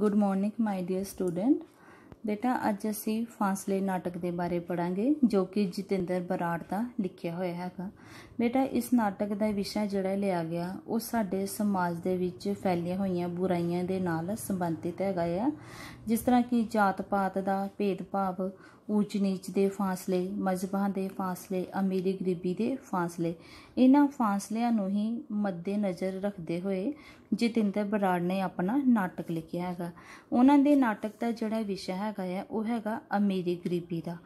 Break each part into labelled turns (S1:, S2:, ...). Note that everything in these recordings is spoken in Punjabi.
S1: good morning my dear student ਬੇਟਾ ਅੱਜ ਅਸੀਂ ਫਾਸਲੇ ਨਾਟਕ ਦੇ ਬਾਰੇ ਪੜਾਂਗੇ ਜੋ ਕਿ ਜਤਿੰਦਰ ਬਰਾੜ ਦਾ ਲਿਖਿਆ ਹੋਇਆ ਹੈਗਾ ਬੇਟਾ ਇਸ ਨਾਟਕ ਦਾ ਵਿਸ਼ਾ ਜਿਹੜਾ ਲਿਆ ਗਿਆ ਉਹ ਸਾਡੇ ਸਮਾਜ ਦੇ ਵਿੱਚ ਫੈਲੀਆਂ ਹੋਈਆਂ ਬੁਰਾਈਆਂ ਦੇ ਨਾਲ ਸੰਬੰਧਿਤ ਹੈਗਾ ਆ ਜਿਸ ਤਰ੍ਹਾਂ ਕਿ ਜਾਤ ਪਾਤ ਦਾ ਭੇਦਭਾਵ ਉੱਚ ਨੀਚ ਦੇ ਫਾਸਲੇ ਮਜ਼ਬਾਂ ਦੇ ਫਾਸਲੇ ਅਮੀਰੀ ਗਰੀਬੀ ਦੇ ਫਾਸਲੇ ਇਹਨਾਂ ਫਾਸਲਿਆਂ ਨੂੰ ਹੀ ਮੱਦੇ ਨਜ਼ਰ ਰੱਖਦੇ ਹੋਏ ਜਿਤਿੰਦਰ ਬਰਾੜ ਨੇ ਆਪਣਾ ਨਾਟਕ ਲਿਖਿਆ ਹੈਗਾ ਉਹਨਾਂ ਦੇ ਨਾਟਕ ਦਾ ਜਿਹੜਾ ਵਿਸ਼ਾ ਹੈਗਾ ਹੈ ਉਹ ਹੈਗਾ ਅਮੀਰੀ ਗਰੀਬੀ ਦਾ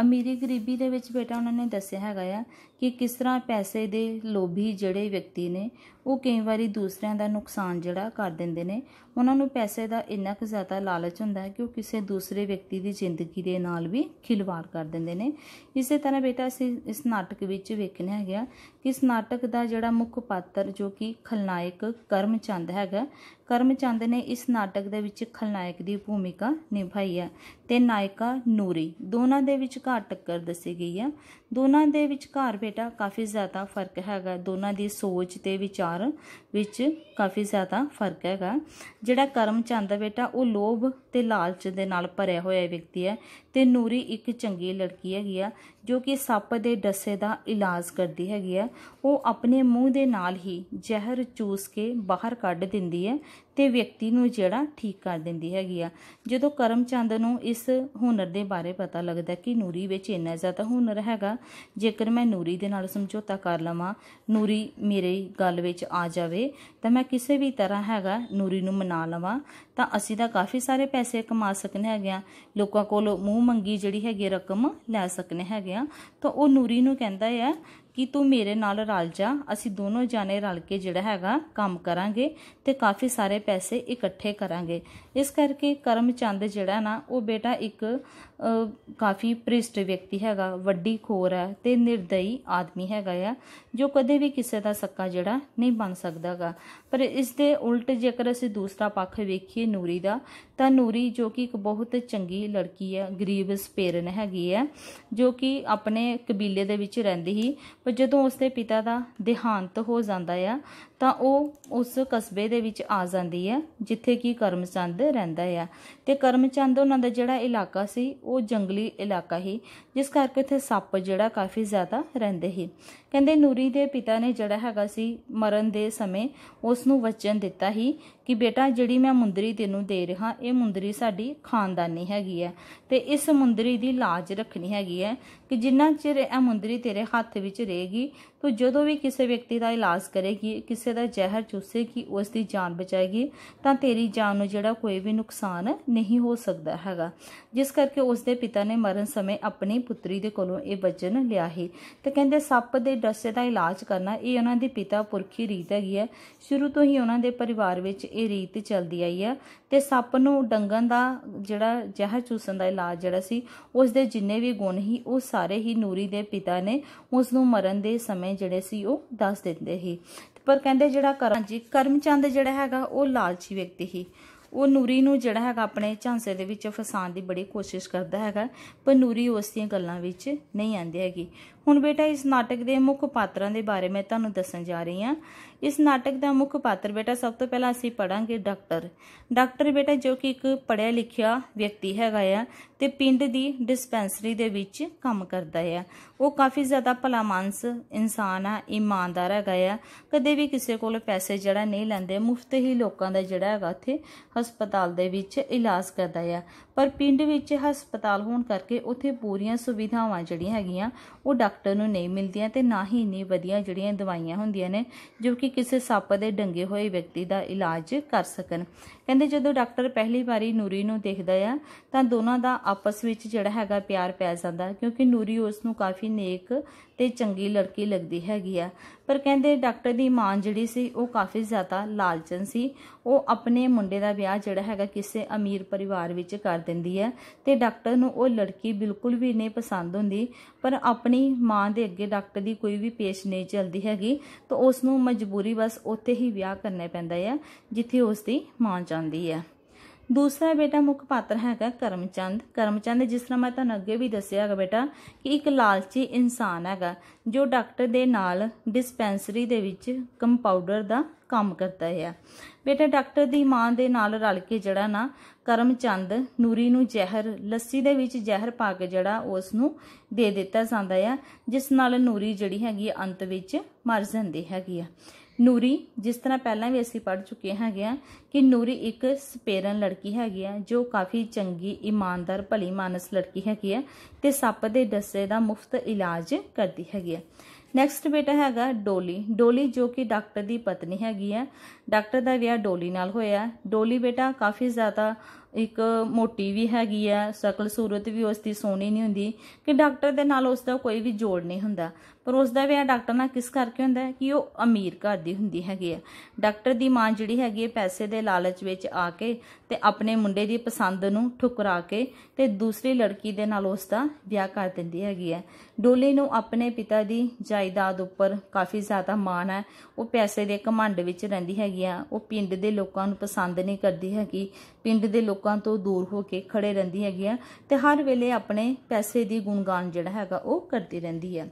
S1: ਅਮੀਰੀ ਗਰੀਬੀ ਦੇ ਵਿੱਚ ਬੇਟਾ ਉਹਨਾਂ ਨੇ ਦੱਸਿਆ ਹੈਗਾ ਆ ਕਿ ਕਿਸ ਤਰ੍ਹਾਂ ਪੈਸੇ ਦੇ ਲੋਭੀ ਜਿਹੜੇ ਵਿਅਕਤੀ ਨੇ ਉਹ ਕਈ ਵਾਰੀ ਦੂਸਰਿਆਂ ਦਾ ਨੁਕਸਾਨ ਜਿਹੜਾ ਕਰ ਦਿੰਦੇ ਨੇ ਉਹਨਾਂ ਨੂੰ ਪੈਸੇ ਦਾ ਇੰਨਾ ਕੁ ਜ਼ਿਆਦਾ ਲਾਲਚ ਹੁੰਦਾ ਕਿ ਉਹ ਕਿਸੇ ਦੂਸਰੇ ਵਿਅਕਤੀ ਦੀ ਜ਼ਿੰਦਗੀ ਦੇ ਨਾਲ ਵੀ ਖਿਲਵਾੜ ਕਰ ਦਿੰਦੇ ਨੇ ਇਸੇ ਤਰ੍ਹਾਂ ਬੇਟਾ ਅਸੀਂ ਇਸ ਨਾਟਕ ਵਿੱਚ ਵੇਖਣਾ ਹੈਗਾ ਇਸ ਨਾਟਕ ਦਾ ਜਿਹੜਾ ਮੁੱਖ ਪਾਤਰ ਜੋ ਕਿ ਖਲਨਾਇਕ ਕਰਮਚੰਦ ਹੈਗਾ ਕਰਮਚੰਦ ਨੇ ਇਸ ਨਾਟਕ ਦੇ ਵਿੱਚ ਖਲਨਾਇਕ ਦੀ ਭੂਮਿਕਾ ਨਿਭਾਈ ਹੈ ਤੇ ਨਾਇਕਾ ਨੂਰੀ ਦੋਨਾਂ ਦੇ ਵਿੱਚ ਘਾਟ ਟੱਕਰ ਦੱਸੀ ਗਈ ਹੈ ਦੋਨਾਂ ਦੇ ਵਿਚਕਾਰ ਬੇਟਾ ਕਾਫੀ ਜ਼ਿਆਦਾ ਫਰਕ ਹੈਗਾ ਦੋਨਾਂ ਦੀ ਸੋਚ ਤੇ ਵਿਚਾਰ ਵਿੱਚ ਕਾਫੀ ਜ਼ਿਆਦਾ ਫਰਕ ਹੈਗਾ ਜਿਹੜਾ ਕਰਮ ਚੰਦ ਬੇਟਾ ਉਹ ਲੋਭ ਤੇ ਲਾਲਚ ਦੇ ਨਾਲ ਭਰਿਆ ਹੋਇਆ ਵਿਅਕਤੀ ਹੈ ਤੇ ਨੂਰੀ ਇੱਕ ਚੰਗੀ ਲੜਕੀ ਹੈਗੀ ਆ ਜੋ ਕਿ ਸੱਪ ਦੇ ਡੱਸੇ ਦਾ ਇਲਾਜ ਕਰਦੀ ਹੈਗੀ ਆ ਉਹ ਆਪਣੇ ਮੂੰਹ ਦੇ ਨਾਲ ਹੀ ਜ਼ਹਿਰ ਚੂਸ ਕੇ ਬਾਹਰ ਕੱਢ ਦਿੰਦੀ ਹੈ ਤੇ ਵਿਅਕਤੀ ਨੂੰ ਜਿਹੜਾ ਠੀਕ ਕਰ ਦਿੰਦੀ ਹੈਗੀ ਆ ਜਦੋਂ ਕਰਮ ਚੰਦ ਨੂੰ ਇਸ ਹੁਨਰ ਦੇ ਬਾਰੇ ਪਤਾ ਲੱਗਦਾ ਕਿ ਨੂਰੀ ਵਿੱਚ ਇੰਨਾ ਜ਼ਿਆਦਾ ਹੁਨਰ ਹੈਗਾ ਜੇਕਰ ਮੈਂ ਨੂਰੀ ਦੇ ਨਾਲ ਸਮਝੌਤਾ ਕਰ ਲਵਾਂ ਨੂਰੀ ਮੇਰੇ ਗੱਲ ਵਿੱਚ ਆ ਜਾਵੇ ਤਾਂ ਮੈਂ ਕਿਸੇ ਵੀ ਤਰ੍ਹਾਂ ਹੈਗਾ ਨੂਰੀ ਨੂੰ ਮਨਾ ਲਵਾਂ ਤਾਂ ਅਸੀਂ ਤਾਂ ਕਾਫੀ ਸਾਰੇ ਪੈਸੇ ਕਮਾ ਸਕਨੇ ਹੈਗੇ ਆ ਲੋਕਾਂ ਕੋਲ ਮੂੰਹ ਮੰਗੀ ਜਿਹੜੀ ਹੈਗੀ ਰਕਮ ਲੈ ਸਕਨੇ ਹੈਗੇ ਆ ਤਾਂ ਉਹ ਨੂਰੀ ਨੂੰ ਕਹਿੰਦਾ ਹੈ ਕਿ ਤੂੰ ਮੇਰੇ ਨਾਲ ਰਲ ਜਾ ਅਸੀਂ ਦੋਨੋਂ ਜਾਣੇ ਰਲ ਕੇ ਜਿਹੜਾ ਹੈਗਾ ਕੰਮ ਕਰਾਂਗੇ ਤੇ ਕਾਫੀ ਸਾਰੇ ਪੈਸੇ ਇਕੱਠੇ ਕਰਾਂਗੇ ਇਸ ਕਰਕੇ ਕਰਮਚੰਦ ਜਿਹੜਾ ਨਾ ਉਹ ਬੇਟਾ ਇੱਕ ਕਾਫੀ ਪ੍ਰਿਸ਼ਟ ਵਿਅਕਤੀ ਹੈਗਾ ਵੱਡੀ ਖੋਰ ਹੈ ਤੇ ਨਿਰਦਈ ਆਦਮੀ ਹੈਗਾ ਆ ਜੋ ਕਦੇ ਵੀ ਕਿਸੇ ਦਾ ਸੱਕਾ ਜਿਹੜਾ ਨਹੀਂ ਬਣ ਸਕਦਾਗਾ ਪਰ ਇਸ ਦੇ ਉਲਟ ਜੇਕਰ ਅਸੀਂ ਦੂਸਰਾ ਪੱਖ ਵੇਖੀਏ ਨੂਰੀ ਦਾ ਤਾਂ ਨੂਰੀ ਜੋ ਕਿ ਇੱਕ ਬਹੁਤ ਚੰਗੀ ਲੜਕੀ ਹੈ ਗਰੀਬ ਸਪੇਰਨ ਹੈਗੀ ਹੈ ਜੋ ਕਿ ਆਪਣੇ ਕਬੀਲੇ ਦੇ ਵਿੱਚ ਰਹਿੰਦੀ ਸੀ ਪਰ ਜਦੋਂ ਉਸਦੇ ਪਿਤਾ ਦਾ ਦੇਹਾਂਤ ਹੋ ਜਾਂਦਾ ਆ ਤਾਂ ਉਹ ਉਸ ਕਸਬੇ ਦੇ ਵਿੱਚ ਆ ਜਾਂਦੀ ਹੈ ਜਿੱਥੇ ਕੀ ਕਰਮਚੰਦ ਰਹਿੰਦਾ ਹੈ ਤੇ ਕਰਮਚੰਦ ਉਹਨਾਂ ਦਾ ਜਿਹੜਾ ਇਲਾਕਾ ਸੀ ਉਹ ਜੰਗਲੀ ਇਲਾਕਾ ਹੀ ਜਿਸ ਕਰਕੇ ਉੱਥੇ ਸੱਪ ਜਿਹੜਾ ਕਾਫੀ ਜ਼ਿਆਦਾ ਰਹਿੰਦੇ ਹੀ ਕਹਿੰਦੇ ਨੂਰੀ ਦੇ ਪਿਤਾ ਨੇ ਜਿਹੜਾ ਹੈਗਾ ਸੀ ਮਰਨ ਦੇ ਸਮੇਂ ਉਸ ਨੂੰ ਵਚਨ ਦਿੱਤਾ ਹੀ ਕਿ ਬੇਟਾ ਜਿਹੜੀ ਮੈਂ ਮੁੰਦਰੀ ਤੈਨੂੰ ਦੇ ਰਿਹਾ ਇਹ ਮੁੰਦਰੀ ਸਾਡੀ ਖਾਨਦਾਨੀ ਹੈਗੀ ਹੈ ਤੇ ਇਸ ਮੁੰਦਰੀ ਦੀ ਲਾਜ ਰੱਖਣੀ ਹੈਗੀ ਹੈ ਕਿ ਜਿੰਨਾ ਚਿਰ ਇਹ ਮੁੰਦਰੀ ਤੇਰੇ ਹੱਥ ਵਿੱਚ ਰਹੇਗੀ ਤੂੰ ਜਦੋਂ ਵੀ ਕਿਸੇ ਵਿਅਕਤੀ ਦਾ ਇਲਾਜ ਕਰੇਗੀ ਕਿਸੇ ਦਾ ਜ਼ਹਿਰ ਚੂਸੇਗੀ ਉਸ ਦੀ ਜਾਨ ਬਚਾਏਗੀ ਤਾਂ ਤੇਰੀ ਜਾਨ ਨੂੰ ਜਿਹੜਾ ਕੋਈ ਵੀ ਨੁਕਸਾਨ ਨਹੀਂ ਹੋ ਸਕਦਾ ਹੈਗਾ ਜਿਸ ਕਰਕੇ ਉਸ ਦੇ ਪਿਤਾ ਨੇ ਮਰਨ ਸਮੇਂ ਆਪਣੀ ਪੁੱਤਰੀ ਦੇ ਕੋਲੋਂ ਇਹ ਵਚਨ ਲਿਆ ਹੀ ਤੇ ਕਹਿੰਦੇ ਸੱਪ ਦੇ ਡਸੇ ਦਾ ਇਲਾਜ ਕਰਨਾ ਇਹ ਉਹਨਾਂ ਦੇ ਪਿਤਾ ਪੁਰਖੀ ਰੀਤ ਹੈਗੀ ਹੈ ਸ਼ੁਰੂ ਤੋਂ ਹੀ ਉਹਨਾਂ ਦੇ ਪਰਿਵਾਰ ਵਿੱਚ ਇਹ ਰੀਤ ਚੱਲਦੀ ਆਈ ਆ ਤੇ ਸੱਪ ਨੂੰ ਡੰਗਣ ਦਾ ਜਿਹੜਾ ਜ਼ਹਿਰ ਚੂਸਣ ਦਾ ਇਲਾਜ ਜਿਹੜਾ ਸੀ ਉਸ ਦੇ ਜਿੰਨੇ ਵੀ ਗੁਣ ਹੀ ਉਹ ਸਾਰੇ ਹੀ ਨੂਰੀ ਦੇ ਪਿਤਾ ਨੇ ਉਸ ਨੂੰ ਮਰਨ ਦੇ ਸਮੇਂ ਜਿਹੜੇ ਸੀ ਉਹ ਦੱਸ ਦਿੰਦੇ ਸੀ ਪਰ ਕਹਿੰਦੇ ਜਿਹੜਾ ਕਰਮ ਜੀ ਕਰਮਚੰਦ ਜਿਹੜਾ ਹੈਗਾ ਉਹ ਲਾਲਚੀ ਵਿਅਕਤੀ ਸੀ ਉਹ ਨੂਰੀ ਨੂੰ ਜਿਹੜਾ ਹੈਗਾ ਆਪਣੇ ਝਾਂਸੇ ਦੇ ਵਿੱਚ ਫਸਾਉਣ ਦੀ ਬੜੀ ਕੋਸ਼ਿਸ਼ ਕਰਦਾ ਹੈਗਾ ਪਰ ਨੂਰੀ ਉਸ ਦੀਆਂ ਗੱਲਾਂ ਵਿੱਚ ਨਹੀਂ ਆਂਦੀ ਹੈਗੀ ਹੁਣ ਬੇਟਾ ਇਸ ਨਾਟਕ ਦੇ ਮੁੱਖ ਪਾਤਰਾਂ ਦੇ ਬਾਰੇ ਮੈਂ ਤੁਹਾਨੂੰ ਦੱਸਣ ਜਾ ਰਹੀ ਹਾਂ ਇਸ ਨਾਟਕ ਦਾ ਮੁੱਖ ਪਾਤਰ ਬੇਟਾ ਸਭ ਤੋਂ ਪਹਿਲਾਂ ਅਸੀਂ ਪੜਾਂਗੇ ਡਾਕਟਰ ਡਾਕਟਰ ਬੇਟਾ ਜੋ ਕਿ ਇੱਕ ਪੜਿਆ ਲਿਖਿਆ ਵਿਅਕਤੀ ਹੈਗਾ ਆ ਤੇ ਪਿੰਡ ਦੀ ਡਿਸਪੈਂਸਰੀ ਦੇ ਵਿੱਚ ਕੰਮ ਕਰਦਾ ਆ ਉਹ ਕਾਫੀ ਜ਼ਿਆਦਾ ਭਲਾਮਾਨਸ ਇਨਸਾਨ ਆ ਇਮਾਨਦਾਰ ਹੈਗਾ ਆ ਕਦੇ ਵੀ ਕਿਸੇ ਕੋਲ ਪੈਸੇ ਜਿਹੜਾ ਨਹੀਂ ਲੈਂਦੇ ਮੁਫਤ ਹੀ ਲੋਕਾਂ ਦਾ ਜਿਹੜਾ ਹੈਗਾ ਉੱਥੇ ਹਸਪਤਾਲ ਦੇ ਵਿੱਚ ਇਲਾਜ ਕਰਦਾ ਆ ਪਰ ਪਿੰਡ ਵਿੱਚ ਹਸਪਤਾਲ ਹੋਣ ਕਰਕੇ ਉੱਥੇ ਪੂਰੀਆਂ ਸੁਵਿਧਾਵਾਂ ਜਿਹੜੀਆਂ ਹੈਗੀਆਂ ਉਹ ਡਾਕਟਰ ਨੂੰ ਨਹੀਂ ਮਿਲਦੀਆਂ ਤੇ ਨਾ ਹੀ ਇੰਨੀ ਵਧੀਆ ਜਿਹੜੀਆਂ ਦਵਾਈਆਂ ਹੁੰਦੀਆਂ ਨੇ ਜੋ ਕਿ ਕਿਸੇ ਸੱਪ ਦੇ ਡੰਗੇ ਹੋਏ ਵਿਅਕਤੀ ਦਾ ਇਲਾਜ ਕਰ ਸਕਣ ਕਹਿੰਦੇ ਜਦੋਂ ਡਾਕਟਰ ਪਹਿਲੀ ਵਾਰੀ ਨੂਰੀ ਨੂੰ ਦੇਖਦਾ ਆ ਤਾਂ ਦੋਨਾਂ ਦਾ ਆਪਸ ਵਿੱਚ ਜਿਹੜਾ ਹੈਗਾ ਪਿਆਰ ਪੈ ਜਾਂਦਾ ਕਿਉਂਕਿ ਨੂਰੀ ਉਸ ਨੂੰ ਕਾਫੀ ਨੇਕ ਤੇ ਚੰਗੀ ਲੜਕੀ ਲੱਗਦੀ ਹੈਗੀ ਆ ਪਰ ਕਹਿੰਦੇ ਡਾਕਟਰ ਦੀ ਮਾਂ ਜਿਹੜੀ ਸੀ ਉਹ ਕਾਫੀ ਜ਼ਿਆਦਾ ਲਾਲਚਨ ਸੀ ਉਹ ਆਪਣੇ ਮੁੰਡੇ ਦਾ ਵਿਆਹ ਜਿਹੜਾ ਹੈਗਾ ਕਿਸੇ ਅਮੀਰ ਪਰਿਵਾਰ ਵਿੱਚ ਕਰ ਦਿੰਦੀ ਹੈ ਤੇ ਡਾਕਟਰ ਨੂੰ ਉਹ ਲੜਕੀ ਬਿਲਕੁਲ ਵੀ ਨਹੀਂ ਪਸੰਦ ਹੁੰਦੀ ਪਰ ਆਪਣੀ ਮਾਂ ਦੇ ਅੱਗੇ ਡਾਕਟਰ ਦੀ ਕੋਈ ਵੀ ਪੇਸ਼ ਨਹੀਂ ਚੱਲਦੀ ਹੈਗੀ ਤਾਂ ਉਸ ਨੂੰ ਮਜਬੂਰੀ ਬਸ ਉੱਥੇ ਹੀ ਵਿਆਹ ਕਰਨਾ ਪੈਂਦਾ ਹੈ ਜਿੱਥੇ ਉਸ ਦੀ ਮਾਂ ਜਾਂਦੀ ਹੈ ਦੂਸਰਾ ਬੇਟਾ ਮੁੱਖ ਪਾਤਰ ਹੈਗਾ ਕਰਮਚੰਦ ਕਰਮਚੰਦ ਜਿਸ ਤਰ੍ਹਾਂ ਮੈਂ ਤੁਹਾਨੂੰ ਅੱਗੇ ਵੀ ਦੱਸਿਆ ਹੈਗਾ ਬੇਟਾ ਕਿ ਇੱਕ ਲਾਲਚੀ ਇਨਸਾਨ ਹੈਗਾ ਜੋ ਡਾਕਟਰ ਦੇ ਨਾਲ ਡਿਸਪੈਂਸਰੀ ਦੇ ਵਿੱਚ ਕੰਪਾਊਡਰ ਦਾ ਕੰਮ ਕਰਦਾ ਹੈ ਬੇਟਾ ਡਾਕਟਰ ਦੀ ਮਾਂ ਦੇ ਨਾਲ ਰਲ ਕੇ ਜਿਹੜਾ ਨਾ ਕਰਮਚੰਦ ਨੂਰੀ ਨੂੰ ਜ਼ਹਿਰ ਲੱਸੀ ਦੇ ਵਿੱਚ ਜ਼ਹਿਰ ਪਾ ਕੇ ਜਿਹੜਾ ਉਸ ਨੂੰ ਦੇ ਦਿੱਤਾ ਜਾਂਦਾ ਹੈ ਜਿਸ ਨਾਲ ਨੂਰੀ ਜਿਹੜੀ ਹੈਗੀ ਅੰਤ ਵਿੱਚ ਮਰ ਜਾਂਦੀ ਹੈਗੀ ਆ ਨੂਰੀ ਜਿਸ ਤਰ੍ਹਾਂ ਪਹਿਲਾਂ ਵੀ ਅਸੀਂ ਪੜ ਚੁੱਕੇ ਹੈਗੇ ਆ ਕਿ ਨੂਰੀ ਇੱਕ ਸਪੇਰਨ ਲੜਕੀ ਹੈਗੀ ਆ ਜੋ ਕਾਫੀ ਚੰਗੀ ਇਮਾਨਦਾਰ ਭਲੀ ਮਾਨਸ ਲੜਕੀ ਹੈਗੀ ਆ ਤੇ ਸੱਪ ਦੇ ਡੱਸੇ ਦਾ ਮੁਫਤ ਇਲਾਜ ਕਰਦੀ ਹੈਗੀ ਆ ਨੈਕਸਟ ਬੇਟਾ ਹੈਗਾ ਡੋਲੀ ਡੋਲੀ ਜੋ ਕਿ ਡਾਕਟਰ ਦੀ ਪਤਨੀ ਹੈਗੀ ਆ ਡਾਕਟਰ ਦਾ ਵਿਆਹ ਡੋਲੀ ਨਾਲ ਹੋਇਆ ਡੋਲੀ ਬੇਟਾ ਕਾਫੀ ਜ਼ਿਆਦਾ ਇੱਕ ਮੋਟੀ ਵੀ ਹੈਗੀ ਆ ਸ਼ਕਲ ਸੂਰਤ ਵੀ ਉਸ ਦੀ ਸੋਹਣੀ ਨਹੀਂ ਹੁੰਦੀ ਕਿ ਡਾਕਟਰ ਦੇ ਨਾਲ ਉਸ ਦਾ ਕੋਈ ਵੀ ਜੋੜ ਨਹੀਂ ਹੁੰਦਾ ਪਰ ਉਸ ਦਾ ਵਿਆਹ ਡਾਕਟਰ ਨਾਲ ਕਿਸ ਕਰਕੇ ਹੁੰਦਾ ਹੈ ਕਿ ਉਹ ਅਮੀਰ ਘਰ ਦੀ ਹੁੰਦੀ ਹੈਗੀ ਆ ਡਾਕਟਰ ਦੀ ਮਾਂ ਜਿਹੜੀ ਹੈਗੀ ਹੈ ਪੈਸੇ ਦੇ ਲਾਲਚ ਵਿੱਚ ਆ ਕੇ ਤੇ ਆਪਣੇ ਮੁੰਡੇ ਦੀ ਪਸੰਦ ਨੂੰ ਠੁਕਰਾ ਕੇ ਤੇ ਦੂਸਰੀ ਲੜਕੀ ਦੇ ਨਾਲ ਉਸ ਦਾ ਵਿਆਹ ਕਰ ਦਿੰਦੀ ਹੈਗੀ ਆ ਡੋਲੀ ਨੂੰ ਆਪਣੇ ਪਿਤਾ ਦੀ ਜਾਇਦਾਦ ਉੱਪਰ ਕਾਫੀ ਜ਼ਿਆਦਾ ਮਾਣ ਹੈ ਉਹ ਪੈਸੇ ਦੇ ਘਮੰਡ ਵਿੱਚ ਰਹਿੰਦੀ ਹੈਗੀ ਆ ਉਹ ਪਿੰਡ ਦੇ ਲੋਕਾਂ ਨੂੰ ਪਸੰਦ ਨਹੀਂ ਕਰਦੀ ਹੈਗੀ ਪਿੰਡ ਦੇ ਲੋਕਾਂ ਤੋਂ ਦੂਰ ਹੋ ਕੇ ਖੜੇ ਰਹਿੰਦੀ ਹੈਗੀ ਆ ਤੇ ਹਰ ਵੇਲੇ ਆਪਣੇ ਪੈਸੇ ਦੀ ਗੁਣਗਾਨ ਜਿਹੜਾ ਹੈਗਾ ਉਹ ਕਰਦੀ ਰਹਿੰਦੀ ਹੈ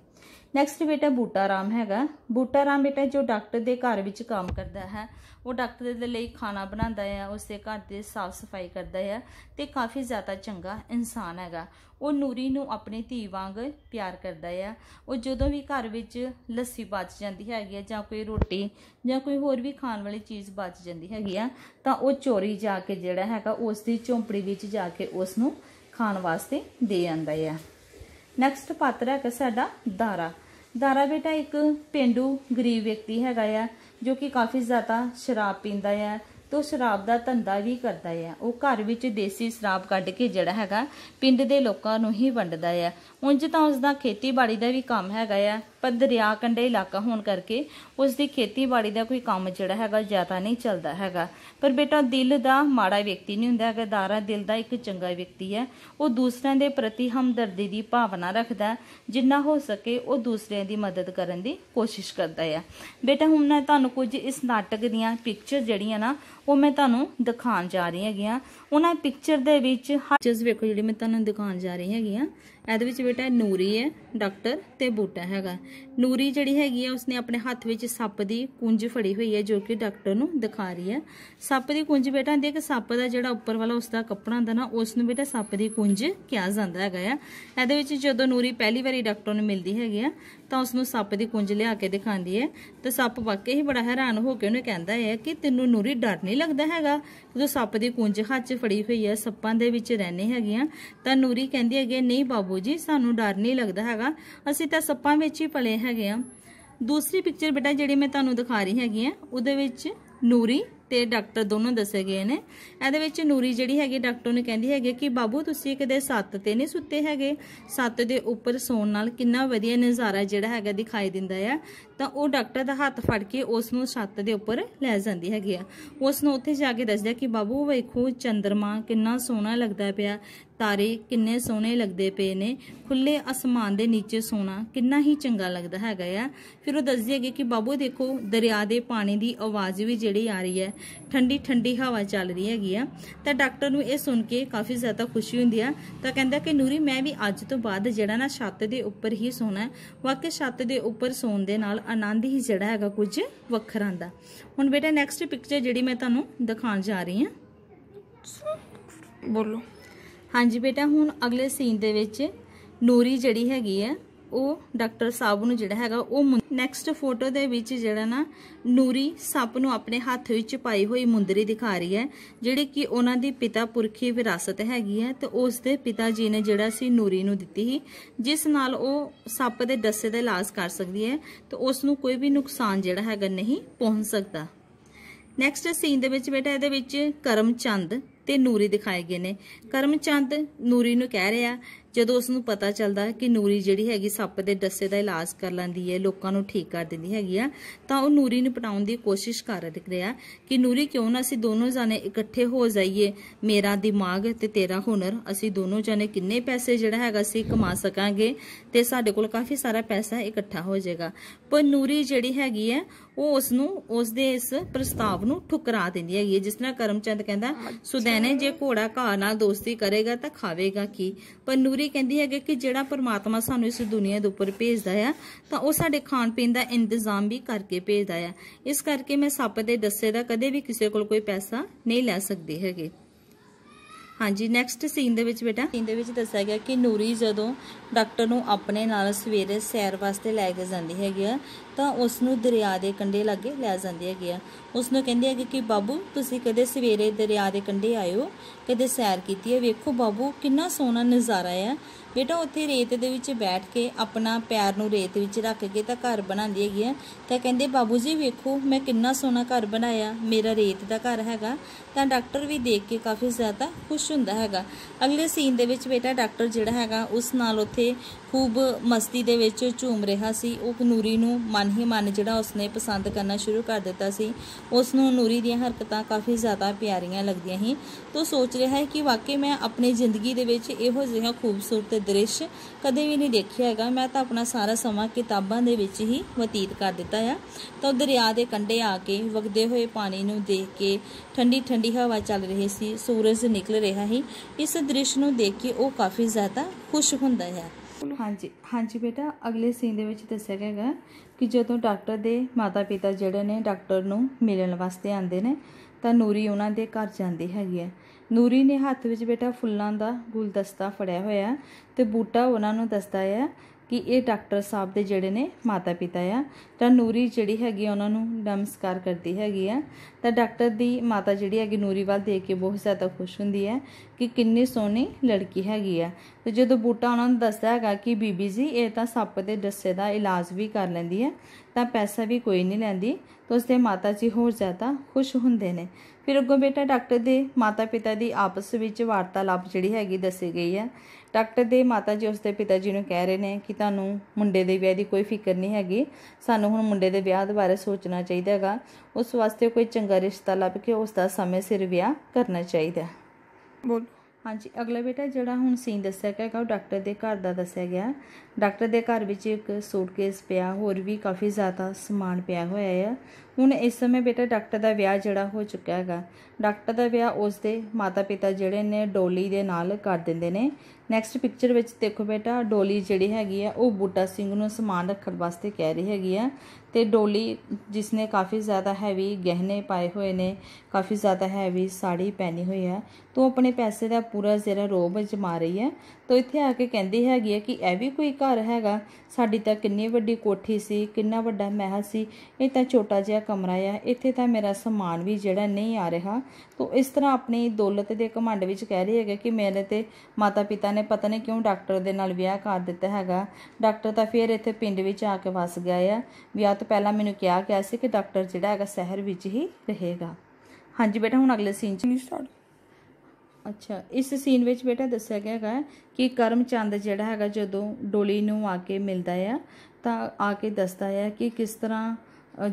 S1: ਨੈਕਸਟ ਬੇਟਾ ਬੂਟਾ ਰਾਮ ਹੈਗਾ ਬੂਟਾ ਰਾਮ ਬੇਟਾ ਜੋ ਡਾਕਟਰ ਦੇ ਘਰ ਵਿੱਚ ਕੰਮ ਕਰਦਾ ਹੈ ਉਹ ਡਾਕਟਰ ਦੇ ਲਈ ਖਾਣਾ ਬਣਾਉਂਦਾ ਹੈ ਦੇ ਘਰ ਦੀ ਸਾਫ਼ ਸਫਾਈ ਕਰਦਾ ਹੈ ਤੇ ਕਾਫੀ ਜ਼ਿਆਦਾ ਚੰਗਾ ਇਨਸਾਨ ਹੈਗਾ ਉਹ ਨੂਰੀ ਨੂੰ ਆਪਣੀ ਧੀ ਵਾਂਗ ਪਿਆਰ ਕਰਦਾ ਹੈ ਉਹ ਜਦੋਂ ਵੀ ਘਰ ਵਿੱਚ ਲੱਸੀ ਬਚ ਜਾਂਦੀ ਹੈਗੀ ਹੈ ਜਾਂ ਕੋਈ ਰੋਟੀ ਜਾਂ ਕੋਈ ਹੋਰ ਵੀ ਖਾਣ ਵਾਲੀ ਚੀਜ਼ ਬਚ ਜਾਂਦੀ ਹੈਗੀ ਆ ਤਾਂ ਉਹ ਚੋਰੀ ਜਾ ਕੇ ਜਿਹੜਾ ਹੈਗਾ ਉਸ ਦੀ ਝੌਂਪੜੀ ਵਿੱਚ ਜਾ ਕੇ ਉਸ ਨੂੰ ਖਾਣ ਵਾਸਤੇ ਦੇ ਜਾਂਦਾ ਹੈ ਨੈਕਸਟ ਪਾਤਰ ਹੈਗਾ ਸਾਡਾ ਦਾਰਾ ਦਾਰਾ ਬੇਟਾ ਇੱਕ ਪਿੰਡੂ ਗਰੀਬ ਵਿਅਕਤੀ ਹੈਗਾ ਆ ਜੋ ਕਿ ਕਾਫੀ ਜ਼ਿਆਦਾ ਸ਼ਰਾਬ ਪੀਂਦਾ ਆ ਤੋ ਸ਼ਰਾਬ ਦਾ ਧੰਦਾ ਵੀ ਕਰਦਾ ਆ ਉਹ ਘਰ ਵਿੱਚ ਦੇਸੀ ਸ਼ਰਾਬ ਕੱਢ ਕੇ ਜਿਹੜਾ ਹੈਗਾ ਪਿੰਡ ਦੇ ਲੋਕਾਂ ਨੂੰ ਹੀ ਵੰਡਦਾ ਆ ਉਂਝ ਤਾਂ ਉਸ ਦਾ ਖੇਤੀਬਾੜੀ ਦਾ ਵੀ ਕੰਮ ਹੈਗਾ ਆ ਪਰ ਦਰਿਆ ਕੰਢੇ ਇਲਾਕਾ ਹੋਣ ਕਰਕੇ ਉਸ ਦੀ ਖੇਤੀਬਾੜੀ ਦਾ ਕੋਈ ਕੰਮ ਜਿਹੜਾ ਹੈਗਾ ਜ਼ਿਆਦਾ ਨਹੀਂ ਚੱਲਦਾ ਹੈਗਾ ਪਰ ਬੇਟਾ ਦਿਲ ਦਾ ਮਾੜਾ ਵਿਅਕਤੀ ਨਹੀਂ ਹੁੰਦਾ ਹੈਗਾ ਦਾਰਾ ਦਿਲ ਦਾ ਇੱਕ ਚੰਗਾ ਵਿਅਕਤੀ ਹੈ ਉਹ ਦੂਸਰਿਆਂ ਦੇ ਪ੍ਰਤੀ ਹਮਦਰਦੀ ਦੀ ਭਾਵਨਾ ਰੱਖਦਾ ਜਿੰਨਾ ਹੋ ਸਕੇ ਉਹ ਦੂਸਰਿਆਂ ਦੀ ਮਦਦ ਕਰਨ ਦੀ ਕੋਸ਼ਿਸ਼ ਕਰਦਾ ਹੈ ਬੇਟਾ ਹੁਣ ਮੈਂ ਤੁਹਾਨੂੰ ਕੁਝ ਇਸ ਨਾਟਕ ਦੀਆਂ ਪਿਕਚਰ ਜਿਹੜੀਆਂ ਨਾ ਉਹ ਮੈਂ ਤੁਹਾਨੂੰ ਦਿਖਾਉਣ ਜਾ ਰਹੀ ਹੈਗੀ ਆ ਉਹਨਾਂ ਪਿਕਚਰ ਦੇ ਵਿੱਚ ਹਰ ਚੀਜ਼ ਵੇਖੋ ਜਿਹੜੀ ਮੈਂ ਤੁਹਾਨੂੰ ਦਿਖਾਉਣ ਜਾ ਰਹੀ ਹੈਗੀ ਆ ਇਹਦੇ ਵਿੱਚ ਬੇਟਾ ਨੂਰੀ ਹੈ ਡਾਕਟਰ ਤੇ ਬੂਟਾ ਹੈਗਾ ਨੂਰੀ ਜਿਹੜੀ ਹੈਗੀ ਆ ਉਸਨੇ ਆਪਣੇ ਹੱਥ ਵਿੱਚ ਸੱਪ ਦੀ ਕੁੰਜ ਫੜੀ ਹੋਈ ਹੈ ਜੋ ਕਿ ਡਾਕਟਰ ਨੂੰ ਦਿਖਾ ਰਹੀ ਹੈ ਸੱਪ ਦੀ ਕੁੰਜ ਬੇਟਾ ਦੇਖ ਸੱਪ ਦਾ ਜਿਹੜਾ ਉੱਪਰ ਵਾਲਾ ਉਸ ਦਾ ਕੱਪੜਾ ਹੁੰਦਾ ਨਾ ਉਸ ਨੂੰ ਬੇਟਾ ਸੱਪ ਦੀ ਕੁੰਜ ਕਿਹਾ ਜਾਂਦਾ ਹੈਗਾ ਆ ਇਹਦੇ ਵਿੱਚ ਜਦੋਂ ਨੂਰੀ ਪਹਿਲੀ ਵਾਰੀ ਡਾਕਟਰ ਨੂੰ ਮਿਲਦੀ ਹੈਗੀ ਆ ਤਾਂ ਉਸ ਨੂੰ ਸੱਪ ਦੀ ਕੁੰਜ ਲਿਆ ਕੇ ਦਿਖਾਉਂਦੀ ਹੈ ਤੇ ਸੱਪ ਵਾਕਈ ਹੀ ਬੜਾ ਹੈਰਾਨ ਹੋ ਕੇ ਉਹਨੂੰ ਕਹਿੰਦਾ ਹੈ ਕਿ ਤੈਨੂੰ ਨੂਰੀ ਡਰ ਨਹੀਂ ਲੱਗਦਾ ਹੈਗਾ ਜਦੋਂ ਸੱਪ ਦੀ ਕੁੰਜ ਹੱਥ 'ਚ ਫੜੀ ਹੋਈ ਹੈ ਸੱਪਾਂ ਦੇ ਵਿੱਚ ਰਹਿਣੇ ਹੈਗੇ ਆ ਤਾਂ ਨੂਰੀ ਕਹਿੰਦੀ ਹੈਗੇ ਨਹੀਂ ਬਾਬਾ ਬਾਬੂ ਜੀ ਸਾਨੂੰ ਡਰ ਨਹੀਂ ਲੱਗਦਾ ਹੈਗਾ ਅਸੀਂ ਤਾਂ ਸੱਪਾਂ ਵਿੱਚ ਹੀ ਪਲੇ ਹੈਗੇ ਆ ਦੂਸਰੀ ਪਿਕਚਰ ਬੇਟਾ ਜਿਹੜੀ ਮੈਂ ਤੁਹਾਨੂੰ ਦਿਖਾ ਰਹੀ ਹੈਗੀ ਆ ਉਹਦੇ ਵਿੱਚ ਨੂਰੀ ਤੇ ਡਾਕਟਰ ਦੋਨੋਂ ਦੱਸੇ ਗਏ ਨੇ ਇਹਦੇ ਵਿੱਚ ਨੂਰੀ ਜਿਹੜੀ ਹੈਗੀ ਡਾਕਟਰ ਨੇ ਕਹਿੰਦੀ ਹੈਗੀ ਕਿ ਬਾਬੂ ਤੁਸੀਂ ਕਦੇ ਸੱਤ ਤੇ ਨਹੀਂ ਸੁੱਤੇ ਹੈਗੇ ਸੱਤ ਦੇ ਉੱਪਰ ਸੌਣ ਨਾਲ ਕਿੰਨਾ ਵਧੀਆ ਨਜ਼ਾਰਾ ਜਿਹੜਾ ਹੈਗਾ ਦਿਖਾਈ ਦਿੰਦਾ ਆ ਤਾਂ ਉਹ ਡਾਕਟਰ ਦਾ ਹੱਥ ਫੜ ਕੇ ਉਸ ਨੂੰ ਛੱਤ ਦੇ ਉੱਪਰ ਲੈ ਜਾਂਦੀ ਹੈਗੀ ਆ ਉਸ ਨੂੰ ਉੱਥੇ ਜਾ ਕੇ ਦੱਸਦਾ ਕਿ ਬਾਬੂ ਵੇਖੋ ਚੰਦਰਮਾ ਕਿੰਨਾ ਸੋਹਣਾ ਲੱਗਦਾ ਪਿਆ ਤਾਰੇ ਕਿੰਨੇ ਸੋਹਣੇ ਲੱਗਦੇ ਪਏ ਨੇ ਖੁੱਲੇ ਅਸਮਾਨ ਦੇ ਨੀਚੇ ਸੋਣਾ ਕਿੰਨਾ ਹੀ ਚੰਗਾ ਲੱਗਦਾ ਹੈਗਾ ਆ ਫਿਰ ਉਹ ਦੱਸਦੀ ਹੈਗੀ ਕਿ ਬਾਬੂ ਦੇਖੋ ਦਰਿਆ ਦੇ ਪਾਣੀ ਦੀ ਆਵਾਜ਼ ਵੀ ਜਿਹੜੀ ਆ ਰਹੀ ਹੈ ਠੰਡੀ ਠੰਡੀ ਹਵਾ ਚੱਲ ਰਹੀ ਹੈਗੀ ਆ ਤਾਂ ਡਾਕਟਰ ਨੂੰ ਇਹ ਸੁਣ ਕੇ ਕਾਫੀ ਜ਼ਿਆਦਾ ਖੁਸ਼ੀ ਹੁੰਦੀ ਆ ਤਾਂ ਕਹਿੰਦਾ ਕਿ ਨੂਰੀ ਮੈਂ ਵੀ ਅੱਜ ਤੋਂ ਬਾਅਦ ਜਿਹੜਾ ਨਾ ਛੱਤ ਦੇ ਉੱਪਰ ਹੀ ਸੋਣਾ ਵਾਕਿਆ ਛੱਤ ਦੇ ਉੱਪਰ ਸੌਣ ਦੇ ਨਾਲ ਆਨੰਦ ਹੀ ਜਿਹੜਾ ਹੈਗਾ ਕੁਝ ਵੱਖਰਾ ਆਂਦਾ ਹੁਣ ਬੇਟਾ ਨੈਕਸਟ ਪਿਕਚਰ ਜਿਹੜੀ ਮੈਂ ਤੁਹਾਨੂੰ ਦਿਖਾਉਣ ਜਾ ਰਹੀ ਹਾਂ ਬੋਲੋ ਹਾਂਜੀ ਬੇਟਾ ਹੁਣ ਅਗਲੇ ਸੀਨ ਦੇ ਵਿੱਚ ਨੂਰੀ ਜਿਹੜੀ ਹੈਗੀ ਆ ਉਹ ਡਾਕਟਰ ਸਾਹਿਬ ਨੂੰ ਜਿਹੜਾ ਹੈਗਾ ਉਹ ਨੈਕਸਟ ਫੋਟੋ ਦੇ ਵਿੱਚ ਜਿਹੜਾ ਨਾ ਨੂਰੀ ਸੱਪ ਨੂੰ ਆਪਣੇ ਹੱਥ ਵਿੱਚ ਪਾਈ ਹੋਈ ਮੁੰਦਰੀ ਦਿਖਾ ਰਹੀ ਹੈ ਜਿਹੜੀ ਕਿ ਉਹਨਾਂ ਦੀ ਪਿਤਾ ਪੁਰਖੀ ਵਿਰਾਸਤ ਹੈਗੀ ਹੈ ਤੇ ਉਸ ਦੇ ਪਿਤਾ ਜੀ ਨੇ ਜਿਹੜਾ ਸੀ ਨੂਰੀ ਨੂੰ ਦਿੱਤੀ ਸੀ ਜਿਸ ਨਾਲ ਉਹ ਸੱਪ ਦੇ ਡੱਸੇ ਦਾ ਇਲਾਜ ਕਰ ਸਕਦੀ ਹੈ ਤੇ ਉਸ ਨੂੰ ਕੋਈ ਵੀ ਨੁਕਸਾਨ ਜਿਹੜਾ ਹੈਗਾ ਨਹੀਂ ਪਹੁੰਚ ਸਕਦਾ ਨੈਕਸਟ ਸੀਨ ਦੇ ਵਿੱਚ ਬੇਟਾ ਇਹਦੇ ਵਿੱਚ ਕਰਮਚੰਦ ਤੇ ਨੂਰੀ ਦਿਖਾਏ ਗਏ ਨੇ ਕਰਮਚੰਦ ਨੂਰੀ ਨੂੰ ਕਹਿ ਰਿਹਾ ਜਦੋਂ ਉਸ ਨੂੰ ਪਤਾ ਚੱਲਦਾ ਕਿ ਨੂਰੀ ਜਿਹੜੀ ਹੈਗੀ ਸੱਪ ਦੇ ਡੱਸੇ ਦਾ ਇਲਾਜ ਕਰ ਲੈਂਦੀ ਹੈ ਲੋਕਾਂ ਨੂੰ ਠੀਕ ਕਰ ਦਿੰਦੀ ਹੈਗੀ ਆ ਤਾਂ ਉਹ ਨੂਰੀ ਨੂੰ ਪਟਾਉਣ ਦੀ ਕੋਸ਼ਿਸ਼ ਕਰ ਰਿਹਾ ਕਿ ਨੂਰੀ ਕਿਉਂ ਨਾ ਅਸੀਂ ਦੋਨੋਂ ਜਾਨੇ ਇਕੱਠੇ ਹੋ ਜਾਈਏ ਮੇਰਾ ਦਿਮਾਗ ਤੇ ਤੇਰਾ ਹੁਨਰ ਅਸੀਂ ਦੋਨੋਂ ਜਾਨੇ ਕਿੰਨੇ ਪੈਸੇ ਜਿਹੜਾ ਹੈਗਾ ਸੀ ਕਮਾ ਸਕਾਂਗੇ ਤੇ ਸਾਡੇ ਕੋਲ ਕਾਫੀ ਸਾਰਾ ਪੈਸਾ ਇਕੱਠਾ ਹੋ ਜਾਏਗਾ ਪਰ ਨੂਰੀ ਜਿਹੜੀ ਹੈਗੀ ਹੈ ਉਹ ਉਸ ਨੂੰ ਉਸ ਦੇ ਇਸ ਪ੍ਰਸਤਾਵ ਨੂੰ ਠੁਕਰਾ ਦਿੰਦੀ ਹੈਗੀ ਜਿਸ ਤਰ੍ਹਾਂ ਕਰਮਚੰਦ ਕਹਿੰਦਾ ਸੁਦੈਨੇ ਜੇ ਘੋੜਾ ਘਾ ਨਾਲ ਦੋਸਤੀ ਕਰੇਗਾ ਤਾਂ ਖਾਵੇਗਾ ਕੀ ਪਰ ਨੂਰੀ ਦੂਸਰੀ ਕਹਿੰਦੀ ਹੈਗੇ ਕਿ ਜਿਹੜਾ ਪਰਮਾਤਮਾ ਸਾਨੂੰ ਇਸ ਦੁਨੀਆ ਦੇ ਉੱਪਰ ਭੇਜਦਾ ਆ ਤਾਂ ਉਹ ਸਾਡੇ ਖਾਣ ਪੀਣ ਦਾ ਇੰਤਜ਼ਾਮ ਵੀ ਕਰਕੇ ਭੇਜਦਾ ਆ ਇਸ ਕਰਕੇ ਮੈਂ ਸੱਪ ਦੇ ਦੱਸੇ ਦਾ ਕਦੇ ਵੀ ਕਿਸੇ ਕੋਲ ਕੋਈ ਪੈਸਾ ਨਹੀਂ ਲੈ ਸਕਦੀ ਹੈਗੇ ਹਾਂਜੀ ਨੈਕਸਟ ਸੀਨ ਦੇ ਵਿੱਚ ਬੇਟਾ ਸੀਨ ਦੇ ਵਿੱਚ ਦੱਸਿਆ ਗਿਆ ਕਿ ਨੂਰੀ ਜਦੋਂ ਡਾਕਟਰ ਨੂੰ ਆਪਣੇ ਨਾਲ ਸਵੇਰੇ ਸੈਰ ਵਾਸਤੇ ਲੈ ਕੇ ਜਾਂਦੀ ਹੈਗੀ ਆ ਤਾਂ ਉਸ ਨੂੰ ਦਰਿਆ ਦੇ ਕੰਢੇ ਲਾਗੇ ਲੈ ਜਾਂਦੇ ਹੈਗੇ ਆ ਉਸ ਨੂੰ ਕਹਿੰਦੇ ਹੈਗੇ ਕਿ ਬਾਬੂ ਤੁਸੀਂ ਕਦੇ ਸਵੇਰੇ ਦਰਿਆ ਦੇ ਕੰਢੇ ਆਇਓ ਕਦੇ ਸੈਰ ਕੀਤੀ ਹੈ ਵੇਖੋ ਬਾਬੂ ਕਿੰਨਾ ਸੋਹਣਾ ਨਜ਼ਾਰਾ ਹੈ ਬੇਟਾ ਉੱਥੇ ਰੇਤ ਦੇ ਵਿੱਚ ਬੈਠ ਕੇ ਆਪਣਾ ਪੈਰ ਨੂੰ ਰੇਤ ਵਿੱਚ ਰੱਖ ਕੇ ਤਾਂ ਘਰ ਬਣਾਉਂਦੀ ਹੈਗੀ ਆ ਤਾਂ ਕਹਿੰਦੇ ਬਾਬੂ ਜੀ ਵੇਖੋ ਮੈਂ ਕਿੰਨਾ ਸੋਹਣਾ ਘਰ ਬਣਾਇਆ ਮੇਰਾ ਰੇਤ ਦਾ ਘਰ ਹੈਗਾ ਤਾਂ ਡਾਕਟਰ ਵੀ ਦੇਖ ਕੇ ਕਾਫੀ ਜ਼ਿਆਦਾ ਖੁਸ਼ ਹੁੰਦਾ ਹੈਗਾ ਅਗਲੇ ਸੀਨ ਦੇ ਵਿੱਚ ਬੇਟਾ ਡਾਕਟਰ ਜਿਹੜਾ ਹੈਗਾ ਉਸ ਨਾਲ ਉੱਥੇ ਖੂਬ ਮਸਤੀ ਦੇ ਵਿੱਚ ਝੂਮ ਰਿਹਾ ਸੀ ਉਹ ਨੂਰੀ ਨੂੰ ਮਨ ਹੀ ਮਨ ਜਿਹੜਾ ਉਸਨੇ ਪਸੰਦ ਕਰਨਾ ਸ਼ੁਰੂ ਕਰ ਦਿੱਤਾ ਸੀ ਉਸ ਨੂੰ ਨੂਰੀ ਦੀਆਂ ਹਰਕਤਾਂ ਕਾਫੀ ਜ਼ਿਆਦਾ ਪਿਆਰੀਆਂ ਲੱਗਦੀਆਂ ਸੀ ਤੋਂ ਸੋਚ ਰਿਹਾ ਹੈ ਕਿ ਵਾਕਈ ਮੈਂ ਆਪਣੀ ਜ਼ਿੰਦਗੀ ਦੇ ਵਿੱਚ ਇਹੋ ਜਿਹਾ ਖੂਬਸੂਰਤ ਦ੍ਰਿਸ਼ ਕਦੇ ਵੀ ਨਹੀਂ ਦੇਖਿਆ ਹੈਗਾ ਮੈਂ ਤਾਂ ਆਪਣਾ ਸਾਰਾ ਸਮਾਂ ਕਿਤਾਬਾਂ ਦੇ ਵਿੱਚ ਹੀ ਬਤੀਤ ਕਰ ਦਿੱਤਾ ਆ ਤਾਂ ਦਰਿਆ ਦੇ ਕੰਢੇ ਆ ਕੇ ਵਗਦੇ ਹੋਏ ਪਾਣੀ ਨੂੰ ਦੇਖ ਕੇ ਠੰਡੀ ਠੰਡੀ ਹਵਾ ਚੱਲ ਰਹੀ ਸੀ ਸੂਰਜ ਨਿਕਲ ਰਿਹਾ ਸੀ ਇਸ ਦ੍ਰਿਸ਼ ਨੂੰ ਦੇਖ ਕੇ ਉਹ ਕਾਫੀ ਜ਼ਿਆਦਾ ਖੁਸ਼ ਹੁੰਦਾ ਹੈ ਹਾਂਜੀ ਹਾਂਜੀ ਬੇਟਾ ਅਗਲੇ ਸੀਨ ਦੇ ਵਿੱਚ ਦੱਸਿਆ ਗਿਆ ਕਿ ਜਦੋਂ ਡਾਕਟਰ ਦੇ ਮਾਤਾ-ਪਿਤਾ ਜਿਹੜੇ ਨੇ ਡਾਕਟਰ ਨੂੰ ਮਿਲਣ ਵਾਸਤੇ ਆਉਂਦੇ ਨੇ ਤਾਂ ਨੂਰੀ ਉਹਨਾਂ ਦੇ ਘਰ ਜਾਂਦੀ ਹੈਗੀ ਹੈ ਨੂਰੀ ਨੇ ਹੱਥ ਵਿੱਚ ਬੇਟਾ ਫੁੱਲਾਂ ਦਾ ਗੁਲਦਸਤਾ ਫੜਿਆ ਹੋਇਆ ਤੇ ਬੂਟਾ ਉਹਨਾਂ ਨੂੰ ਦੱਸਦਾ ਹੈ ਕਿ ਇਹ ਡਾਕਟਰ ਸਾਹਿਬ ਦੇ ਜਿਹੜੇ ਨੇ ਮਾਤਾ ਪਿਤਾ ਆ ਤਾਂ ਨੂਰੀ ਜਿਹੜੀ ਹੈਗੀ ਉਹਨਾਂ ਨੂੰ ਨਮਸਕਾਰ ਕਰਦੀ ਹੈਗੀ ਆ ਤਾਂ ਡਾਕਟਰ ਦੀ ਮਾਤਾ ਜਿਹੜੀ ਹੈਗੀ ਨੂਰੀ ਵੱਲ ਦੇਖ ਕੇ ਬਹੁਤ ਜ਼ਿਆਦਾ ਖੁਸ਼ ਹੁੰਦੀ ਹੈ ਕਿ ਕਿੰਨੀ ਸੋਹਣੀ ਲੜਕੀ ਹੈਗੀ ਆ ਤੇ ਜਦੋਂ ਬੂਟਾ ਉਹਨਾਂ ਨੂੰ ਦੱਸਦਾ ਹੈਗਾ ਕਿ ਬੀਬੀ ਜੀ ਇਹ ਤਾਂ ਸੱਪ ਦੇ ਡੱਸੇ ਦਾ ਇਲਾਜ ਵੀ ਕਰ ਲੈਂਦੀ ਹੈ ਤਾਂ ਪੈਸਾ ਵੀ ਕੋਈ ਨਹੀਂ ਲੈਂਦੀ ਤਾਂ ਦੇ ਮਾਤਾ ਜੀ ਹੋਰ ਜ਼ਿਆਦਾ ਖੁਸ਼ ਹੁੰਦੇ ਨੇ ਫਿਰ ਅੱਗੋਂ ਬੇਟਾ ਡਾਕਟਰ ਦੇ ਮਾਤਾ ਪਿਤਾ ਦੀ ਆਪਸ ਵਿੱਚ ਵਾਰਤਾਲਾਪ ਜਿਹੜੀ ਹੈਗੀ ਦੱਸੀ ਗਈ ਹੈ ਡਾਕਟਰ ਦੇ ਮਾਤਾ ਜੀ ਉਸਦੇ ਪਿਤਾ ਜੀ ਨੂੰ ਕਹਿ ਰਹੇ ਨੇ ਕਿ ਤੁਹਾਨੂੰ ਮੁੰਡੇ ਦੇ ਵਿਆਹ ਦੀ ਕੋਈ ਫਿਕਰ ਨਹੀਂ ਹੈਗੀ ਸਾਨੂੰ ਹੁਣ ਮੁੰਡੇ ਦੇ ਵਿਆਹ ਦੇ ਬਾਰੇ ਸੋਚਣਾ ਚਾਹੀਦਾ ਹੈਗਾ ਉਸ ਵਾਸਤੇ ਕੋਈ ਚੰਗਾ ਰਿਸ਼ਤਾ ਲੱਭ ਕੇ ਉਸ ਦਾ ਸਮੇਂ ਸਿਰ ਵਿਆਹ ਕਰਨਾ ਚਾਹੀਦਾ ਬੋਲ ਹਾਂਜੀ ਅਗਲਾ ਬੇਟਾ ਜਿਹੜਾ ਹੁਣ ਸੀਨ ਦੱਸਿਆ ਗਿਆ ਹੈਗਾ ਉਹ ਡਾਕਟਰ ਦੇ ਘਰ ਦਾ ਦੱਸਿਆ ਗਿਆ ਡਾਕਟਰ ਦੇ ਘਰ ਵਿੱਚ ਇੱਕ ਸੂਟਕੇਸ ਪਿਆ ਹੋਰ ਵੀ ਕਾਫੀ ਜ਼ਿਆਦਾ ਸਮਾਨ ਪਿਆ ਹੋਇਆ ਹੈ ਹੁਣ ਇਸ ਸਮੇਂ ਬੇਟਾ ਡਾਕਟਰ ਦਾ ਵਿਆਹ ਜਿਹੜਾ ਹੋ ਚੁੱਕਾ ਹੈਗਾ ਡਾਕਟਰ ਦਾ ਵਿਆਹ ਉਸ ਦੇ ਮਾਤਾ-ਪਿਤਾ ਜਿਹੜੇ ਨੇ ਡੋਲੀ ਦੇ ਨਾਲ ਕਰ ਦਿੰਦੇ ਨੇ ਨੈਕਸਟ ਪਿਕਚਰ ਵਿੱਚ ਦੇਖੋ ਬੇਟਾ ਡੋਲੀ ਜਿਹੜੀ ਹੈਗੀ ਆ ਉਹ ਬੂਟਾ ਸਿੰਘ ਨੂੰ ਸਮਾਨ ਰੱਖਣ ਵਾਸਤੇ ਕਹਿ ਰਹੀ ਹੈਗੀ ਆ ਤੇ ਡੋਲੀ ਜਿਸਨੇ ਕਾਫੀ ਜ਼ਿਆਦਾ ਹੈਵੀ ਗਹਿਣੇ ਪਾਏ ਹੋਏ ਨੇ ਕਾਫੀ ਜ਼ਿਆਦਾ ਹੈਵੀ ਸਾੜੀ ਪਹਿਨੀ ਹੋਈ ਹੈ ਤੋ ਆਪਣੇ ਪੈਸੇ ਦਾ ਪੂਰਾ ਜ਼ਰਾ ਰੋਬ ਜਮਾ ਰਹੀ ਹੈ ਤੋ ਇੱਥੇ ਆ ਕੇ ਕਹਿੰਦੀ ਹੈਗੀ ਕਿ ਇਹ ਵੀ ਕੋਈ ਘਰ ਹੈਗਾ ਸਾਡੀ ਤਾਂ ਕਿੰਨੀ ਵੱਡੀ ਕੋਠੀ ਸੀ ਕਿੰਨਾ ਵੱਡਾ ਮਹਿਲ ਸੀ ਇਹ ਤਾਂ ਛੋਟਾ ਜਿਹਾ ਕਮਰਾ ਆ ਇੱਥੇ ਤਾਂ ਮੇਰਾ ਸਮਾਨ ਵੀ ਜਿਹੜਾ ਨਹੀਂ ਆ ਰਿਹਾ ਤੋ ਇਸ ਤਰ੍ਹਾਂ ਆਪਣੀ ਦੌਲਤ ਦੇ ਘਮੰਡ ਵਿੱਚ ਕਹਿ ਰਹੀ ਹੈਗਾ ਕਿ ਮੇਰੇ ਤੇ ਮਾਤਾ ਪਿਤਾ ਨੇ ਪਤਾ ਨਹੀਂ ਕਿਉਂ ਡਾਕਟਰ ਦੇ ਨਾਲ ਵਿਆਹ ਕਰ ਦਿੱਤਾ ਹੈਗਾ ਡਾਕਟਰ ਤਾਂ ਫਿਰ ਇੱਥੇ ਪਿੰਡ ਵਿੱਚ ਆ ਕੇ ਵਸ ਗਿਆ ਆ ਵਿਆਹ ਤੇ ਪਹਿਲਾਂ ਮੈਨੂੰ ਕਿਹਾ ਗਿਆ ਸੀ ਕਿ ਡਾਕਟਰ ਜਿਹੜਾ ਹੈਗਾ ਸ਼ਹਿਰ ਵਿੱਚ ਹੀ ਰਹੇਗਾ ਹਾਂਜੀ ਬੇਟਾ ਹੁਣ ਅਗਲੇ ਸੀਨ 'ਚ ਸਟਾਰਟ ਅੱਛਾ ਇਸ ਸੀਨ ਵਿੱਚ ਬੇਟਾ ਦੱਸਿਆ ਗਿਆ ਹੈਗਾ ਕਿ ਕਰਮ ਚੰਦ ਜਿਹੜਾ ਹੈਗਾ ਜਦੋਂ ਡੋਲੀ ਨੂੰ ਆ ਕੇ ਮਿਲਦਾ ਹੈ ਤਾਂ ਆ ਕੇ ਦੱਸਦਾ ਹੈ ਕਿ ਕਿਸ ਤਰ੍ਹਾਂ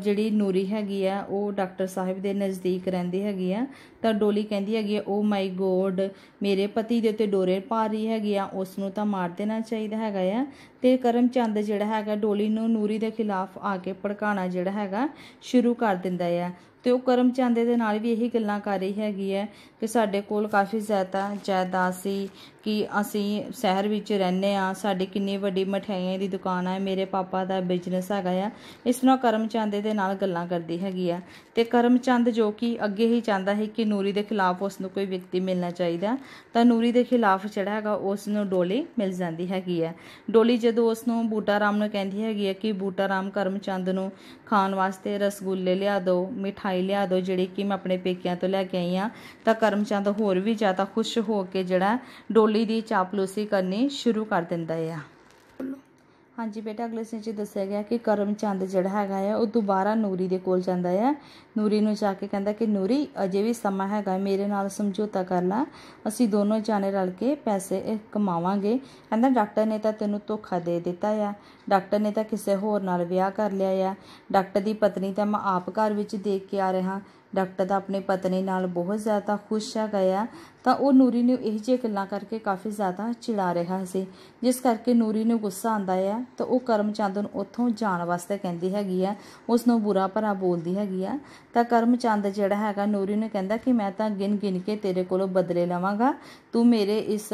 S1: ਜਿਹੜੀ ਨੂਰੀ ਹੈਗੀ ਆ ਉਹ ਡਾਕਟਰ ਸਾਹਿਬ ਦੇ ਨਜ਼ਦੀਕ ਰਹਿੰਦੀ ਹੈਗੀ ਆ ਤਾਂ ਡੋਲੀ ਕਹਿੰਦੀ ਹੈਗੀ ਆ ਓ ਮਾਈ ਗੋਡ ਮੇਰੇ ਪਤੀ ਦੇ ਉੱਤੇ ਡੋਰੇ ਪਾ ਰਹੀ ਹੈਗੀ ਆ ਉਸ ਨੂੰ ਤਾਂ ਮਾਰ ਦੇਣਾ ਚਾਹੀਦਾ ਹੈਗਾ ਆ ਤੇ ਕਰਮਚੰਦ ਜਿਹੜਾ ਹੈਗਾ ਡੋਲੀ ਨੂੰ ਨੂਰੀ ਦੇ ਖਿਲਾਫ ਆ ਕੇ ਭੜਕਾਣਾ ਜਿਹੜਾ ਹੈਗਾ ਸ਼ੁਰੂ ਕਰ ਦਿੰਦਾ ਆ ਤੇ ਉਹ ਕਰਮ ਚਾਂਦੇ ਦੇ ਨਾਲ ਵੀ ਇਹੀ ਗੱਲਾਂ ਕਰ ਰਹੀ ਹੈਗੀ ਹੈ ਕਿ ਸਾਡੇ ਕੋਲ ਕਾਫੀ ਜ਼ਿਆਦਾ ਜਾਇਦਾਦ ਸੀ ਕਿ ਅਸੀਂ ਸ਼ਹਿਰ ਵਿੱਚ ਰਹਿੰਦੇ ਆ ਸਾਡੀ ਕਿੰਨੀ ਵੱਡੀ ਮਠਿਆਈਆਂ ਦੀ ਦੁਕਾਨ ਹੈ ਮੇਰੇ ਪਾਪਾ ਦਾ ਬਿਜ਼ਨਸ ਹੈਗਾ ਆ ਇਸ ਨਾਲ ਕਰਮ ਚਾਂਦੇ ਦੇ ਨਾਲ ਗੱਲਾਂ ਕਰਦੀ ਹੈਗੀ ਆ ਤੇ ਕਰਮ ਚੰਦ ਜੋ ਕਿ ਅੱਗੇ ਹੀ ਚਾਹੁੰਦਾ ਹੈ ਕਿ ਨੂਰੀ ਦੇ ਖਿਲਾਫ ਉਸ ਨੂੰ ਕੋਈ ਵਿਅਕਤੀ ਮਿਲਣਾ ਚਾਹੀਦਾ ਤਾਂ ਨੂਰੀ ਦੇ ਖਿਲਾਫ ਜਿਹੜਾ ਹੈਗਾ ਉਸ ਨੂੰ ਡੋਲੀ ਮਿਲ ਜਾਂਦੀ ਹੈਗੀ ਆ ਡੋਲੀ ਜਦੋਂ ਉਸ ਨੂੰ ਬੂਟਾ ਰਾਮ ਨੂੰ ਕਹਿੰਦੀ ਹੈਗੀ ਆ ਕਿ ਬੂਟਾ ਰਾਮ ਕਰਮ ਚੰਦ ਨੂੰ ਖਾਣ ਵਾਸਤੇ ਰਸਗੁੱਲੇ ਲਿਆ ਦਿਓ ਮਿਠਾਈ ਲਿਆ ਦਿਓ ਜਿਹੜੀ ਕਿ ਮੈਂ ਆਪਣੇ ਪੇਕਿਆਂ ਤੋਂ ਲੈ ਕੇ ਆਈ ਆ ਤਾਂ ਕਰਮਚੰਦ ਹੋਰ ਵੀ ਜ਼ਿਆਦਾ ਖੁਸ਼ ਹੋ ਕੇ ਜਿਹੜਾ ਡੋਲੀ ਦੀ ਚਾਪਲੂਸੀ ਕਰਨੀ ਸ਼ੁਰੂ ਕਰ ਦਿੰਦਾ ਆ ਹਾਂਜੀ ਬੇਟਾ ਅਗਲੇ 'ਚ ਦੱਸਿਆ ਗਿਆ ਕਿ ਕਰਮ ਚੰਦ ਜਿਹੜਾ ਹੈਗਾ ਆ ਉਹ ਦੁਬਾਰਾ ਨੂਰੀ ਦੇ ਕੋਲ ਜਾਂਦਾ ਆ ਨੂਰੀ ਨੂੰ ਜਾ ਕੇ ਕਹਿੰਦਾ ਕਿ ਨੂਰੀ ਅਜੇ ਵੀ ਸਮਾਂ ਹੈਗਾ ਮੇਰੇ ਨਾਲ ਸਮਝੌਤਾ ਕਰ ਲੈ ਅਸੀਂ ਦੋਨੋਂ ਜਾਣੇ ਰਲ ਕੇ ਪੈਸੇ ਕਮਾਵਾਂਗੇ ਕਹਿੰਦਾ ਡਾਕਟਰ ਨੇ ਤਾਂ ਤੈਨੂੰ ਧੋਖਾ ਦੇ ਦਿੱਤਾ ਆ ਡਾਕਟਰ ਨੇ ਤਾਂ ਕਿਸੇ ਹੋਰ ਨਾਲ ਵਿਆਹ ਕਰ ਲਿਆ ਆ ਡਾਕਟਰ ਦੀ ਪਤਨੀ ਤਾਂ ਮੈਂ ਆਪ ਘਰ ਵਿੱਚ ਦੇਖ ਕੇ ਆ ਰਿਹਾ ਡਾਕਟਰ ਤਾਂ ਆਪਣੀ ਪਤਨੀ ਨਾਲ ਬਹੁਤ ਜ਼ਿਆਦਾ ਖੁਸ਼ ਹੈਗਾ ਆ ਤਾਂ ਉਹ ਨੂਰੀ ਨੂੰ ਇਹ ਜਿਹੇ ਗੱਲਾਂ ਕਰਕੇ ਕਾਫੀ ਜ਼ਿਆਦਾ ਚਿੜਾ ਰਿਹਾ ਸੀ ਜਿਸ ਕਰਕੇ ਨੂਰੀ ਨੂੰ ਗੁੱਸਾ ਆਂਦਾ ਹੈ ਤਾਂ ਉਹ ਕਰਮਚੰਦ ਨੂੰ ਉੱਥੋਂ ਜਾਣ ਵਾਸਤੇ ਕਹਿੰਦੀ ਹੈਗੀ ਆ ਉਸ ਨੂੰ ਬੁਰਾ ਭਰਾ ਬੋਲਦੀ ਹੈਗੀ ਆ ਤਾਂ ਕਰਮਚੰਦ ਜਿਹੜਾ ਹੈਗਾ ਨੂਰੀ ਨੂੰ ਕਹਿੰਦਾ ਕਿ ਮੈਂ ਤਾਂ ਗਿਣ ਗਿਣ ਕੇ ਤੇਰੇ ਕੋਲੋਂ ਬਦਲੇ ਲਵਾਂਗਾ ਤੂੰ ਮੇਰੇ ਇਸ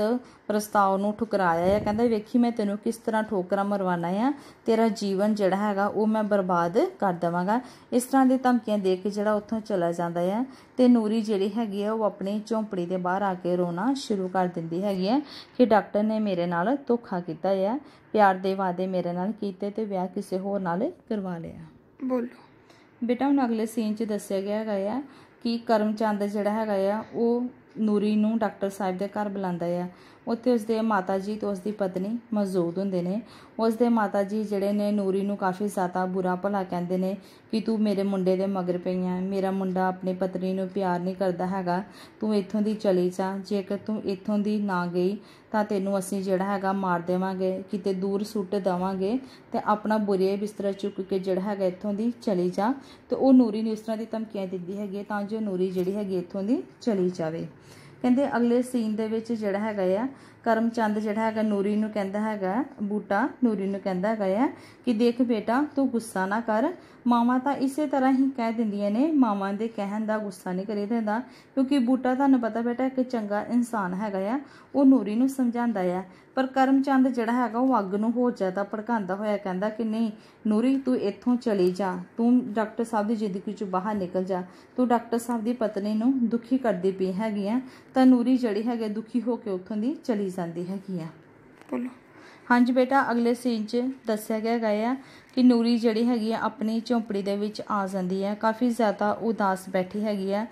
S1: ਪ੍ਰਸਤਾਵ ਨੂੰ ਠੁਕਰਾਇਆ ਹੈ ਕਹਿੰਦਾ ਵੇਖੀ ਮੈਂ ਤੈਨੂੰ ਕਿਸ ਤਰ੍ਹਾਂ ਠੋਕਰਾਂ ਮਰਵਾਣਾ ਆ ਤੇਰਾ ਜੀਵਨ ਜਿਹੜਾ ਹੈਗਾ ਉਹ ਮੈਂ ਬਰਬਾਦ ਕਰ ਦਵਾਂਗਾ ਇਸ ਤਰ੍ਹਾਂ ਦੀ ਧਮਕੀਆਂ ਦੇ ਕੇ ਜਿਹੜਾ ਉੱਥੋਂ ਚਲਾ ਜਾਂਦਾ ਹੈ ਤੇ ਨੂਰੀ ਜਿਹੜੀ ਹੈਗੀ ਆ ਉਹ ਆਪਣੇ ਝੌਂਪੜੀ ਦੇ ਬਾਹਰ ਆ ਕੇ ਰੋਣਾ ਸ਼ੁਰੂ ਕਰ ਦਿੰਦੀ ਹੈਗੀ ਹੈ ਕਿ ਡਾਕਟਰ ਨੇ ਮੇਰੇ ਨਾਲ ਧੋਖਾ ਕੀਤਾ ਹੈ ਪਿਆਰ ਦੇ ਵਾਅਦੇ ਮੇਰੇ ਨਾਲ ਕੀਤੇ ਤੇ ਵਿਆਹ ਕਿਸੇ ਹੋਰ ਨਾਲ ਕਰਵਾ ਲਿਆ ਬੋਲੋ ਬੇਟਾ ਹੁਣ ਅਗਲੇ ਸੀਨ 'ਚ ਦੱਸਿਆ ਗਿਆ ਹੈਗਾ ਆ ਕਿ ਕਰਮਚੰਦ ਜਿਹੜਾ ਹੈਗਾ ਆ ਉਹ ਨੂਰੀ ਨੂੰ ਡਾਕਟਰ ਸਾਹਿਬ ਦੇ ਘਰ ਬੁਲਾਉਂਦਾ ਆ ਉੱਥੇ ਦੇ ਮਾਤਾ ਜੀ ਤੇ ਉਸਦੀ ਪਤਨੀ ਮੌਜੂਦ ਹੁੰਦੇ ਨੇ ਉਸਦੇ ਮਾਤਾ ਜੀ ਜਿਹੜੇ ਨੇ ਨੂਰੀ ਨੂੰ ਕਾਫੀ ਜ਼ਿਆਦਾ ਬੁਰਾ ਭਲਾ ਕਹਿੰਦੇ ਨੇ ਕਿ ਤੂੰ ਮੇਰੇ ਮੁੰਡੇ ਦੇ ਮਗਰ ਪਈ ਆ ਮੇਰਾ ਮੁੰਡਾ ਆਪਣੀ ਪਤਨੀ ਨੂੰ ਪਿਆਰ ਨਹੀਂ ਕਰਦਾ ਹੈਗਾ ਤੂੰ ਇੱਥੋਂ ਦੀ ਚਲੀ ਜਾ ਜੇਕਰ ਤੂੰ ਇੱਥੋਂ ਦੀ ਨਾ ਗਈ ਤਾਂ ਤੈਨੂੰ ਅਸੀਂ ਜਿਹੜਾ ਹੈਗਾ ਮਾਰ ਦੇਵਾਂਗੇ ਕਿਤੇ ਦੂਰ ਸੁੱਟ ਦੇਵਾਂਗੇ ਤੇ ਆਪਣਾ ਬੁਰੇ ਬਿਸਤਰਾ ਚੁੱਕ ਕੇ ਜਿਹੜਾ ਹੈਗਾ ਇੱਥੋਂ ਦੀ ਚਲੀ ਜਾ ਤੇ ਉਹ ਨੂਰੀ ਨੇ ਉਸ ਤਰ੍ਹਾਂ ਦੀ ਧਮਕੀਆਂ ਦਿੱਤੀ ਹੈਗੀ ਤਾਂ ਜੋ ਨੂਰੀ ਜਿਹੜੀ ਹੈਗੀ ਇੱਥੋਂ ਦੀ ਚਲੀ ਜਾਵੇ ਕਹਿੰਦੇ ਅਗਲੇ ਸੀਨ ਦੇ ਵਿੱਚ ਜਿਹੜਾ ਹੈਗਾ ਆ ਕਰਮਚੰਦ ਜਿਹੜਾ ਹੈਗਾ ਨੂਰੀ ਨੂੰ ਕਹਿੰਦਾ ਹੈਗਾ ਬੂਟਾ ਨੂਰੀ ਨੂੰ ਕਹਿੰਦਾ ਹੈਗਾ ਆ ਕਿ ਦੇਖ ਬੇਟਾ ਤੂੰ ਗੁੱਸਾ ਨਾ ਕਰ ਮਾਵਾ ਤਾਂ ਇਸੇ ਤਰ੍ਹਾਂ ਹੀ ਕਹਿ ਦਿੰਦੀਆਂ ਨੇ ਮਾਵਾ ਦੇ ਕਹਿਣ ਦਾ ਗੁੱਸਾ ਨਹੀਂ ਕਰੀ ਦਿੰਦਾ ਕਿਉਂਕਿ ਬੂਟਾ ਤੁਹਾਨੂੰ ਪਤਾ ਬੇਟਾ ਇੱਕ ਚੰਗਾ ਇਨਸਾਨ ਹੈਗਾ ਆ ਉਹ ਨੂਰੀ ਨੂੰ ਸਮਝਾਉਂਦਾ ਆ ਪਰ ਕਰਮਚੰਦ ਜਿਹੜਾ ਹੈਗਾ ਉਹ ਅੱਗ ਨੂੰ ਹੋ ਜਾਂਦਾ ਭੜਕਾਉਂਦਾ ਹੋਇਆ ਕਹਿੰਦਾ ਕਿ ਨਹੀਂ ਨੂਰੀ ਤੂੰ ਇੱਥੋਂ ਚਲੀ ਜਾ ਤੂੰ ਡਾਕਟਰ ਸਾਹਿਬ ਦੀ ਜ਼ਿੰਦਗੀ ਚੋਂ ਬਾਹਰ ਨਿਕਲ ਜਾ ਤੂੰ ਡਾਕਟਰ ਸਾਹਿਬ ਦੀ ਪਤਨੀ ਨੂੰ ਦੁਖੀ ਕਰਦੀ ਪਈ ਹੈਗੀ ਆ ਤਾਂ ਨੂਰੀ ਜਿਹੜੀ ਹੈਗੇ ਦੁਖੀ ਹੋ ਕੇ ਉੱਥੋਂ ਦੀ ਚਲੀ ਜਾਂਦੀ ਹੈਗੀ ਆ ਬੋਲੋ ਹਾਂਜੀ ਬੇਟਾ ਅਗਲੇ ਸੀਨ 'ਚ ਦੱਸਿਆ ਗਿਆ ਗਿਆ ਕਿ ਨੂਰੀ ਜਿਹੜੀ ਹੈਗੀ ਆ ਆਪਣੀ ਝੌਂਪੜੀ ਦੇ ਵਿੱਚ ਆ ਜਾਂਦੀ ਹੈ ਕਾਫੀ ਜ਼ਿਆਦਾ ਉਦਾਸ ਬੈਠੀ ਹੈਗੀ ਆ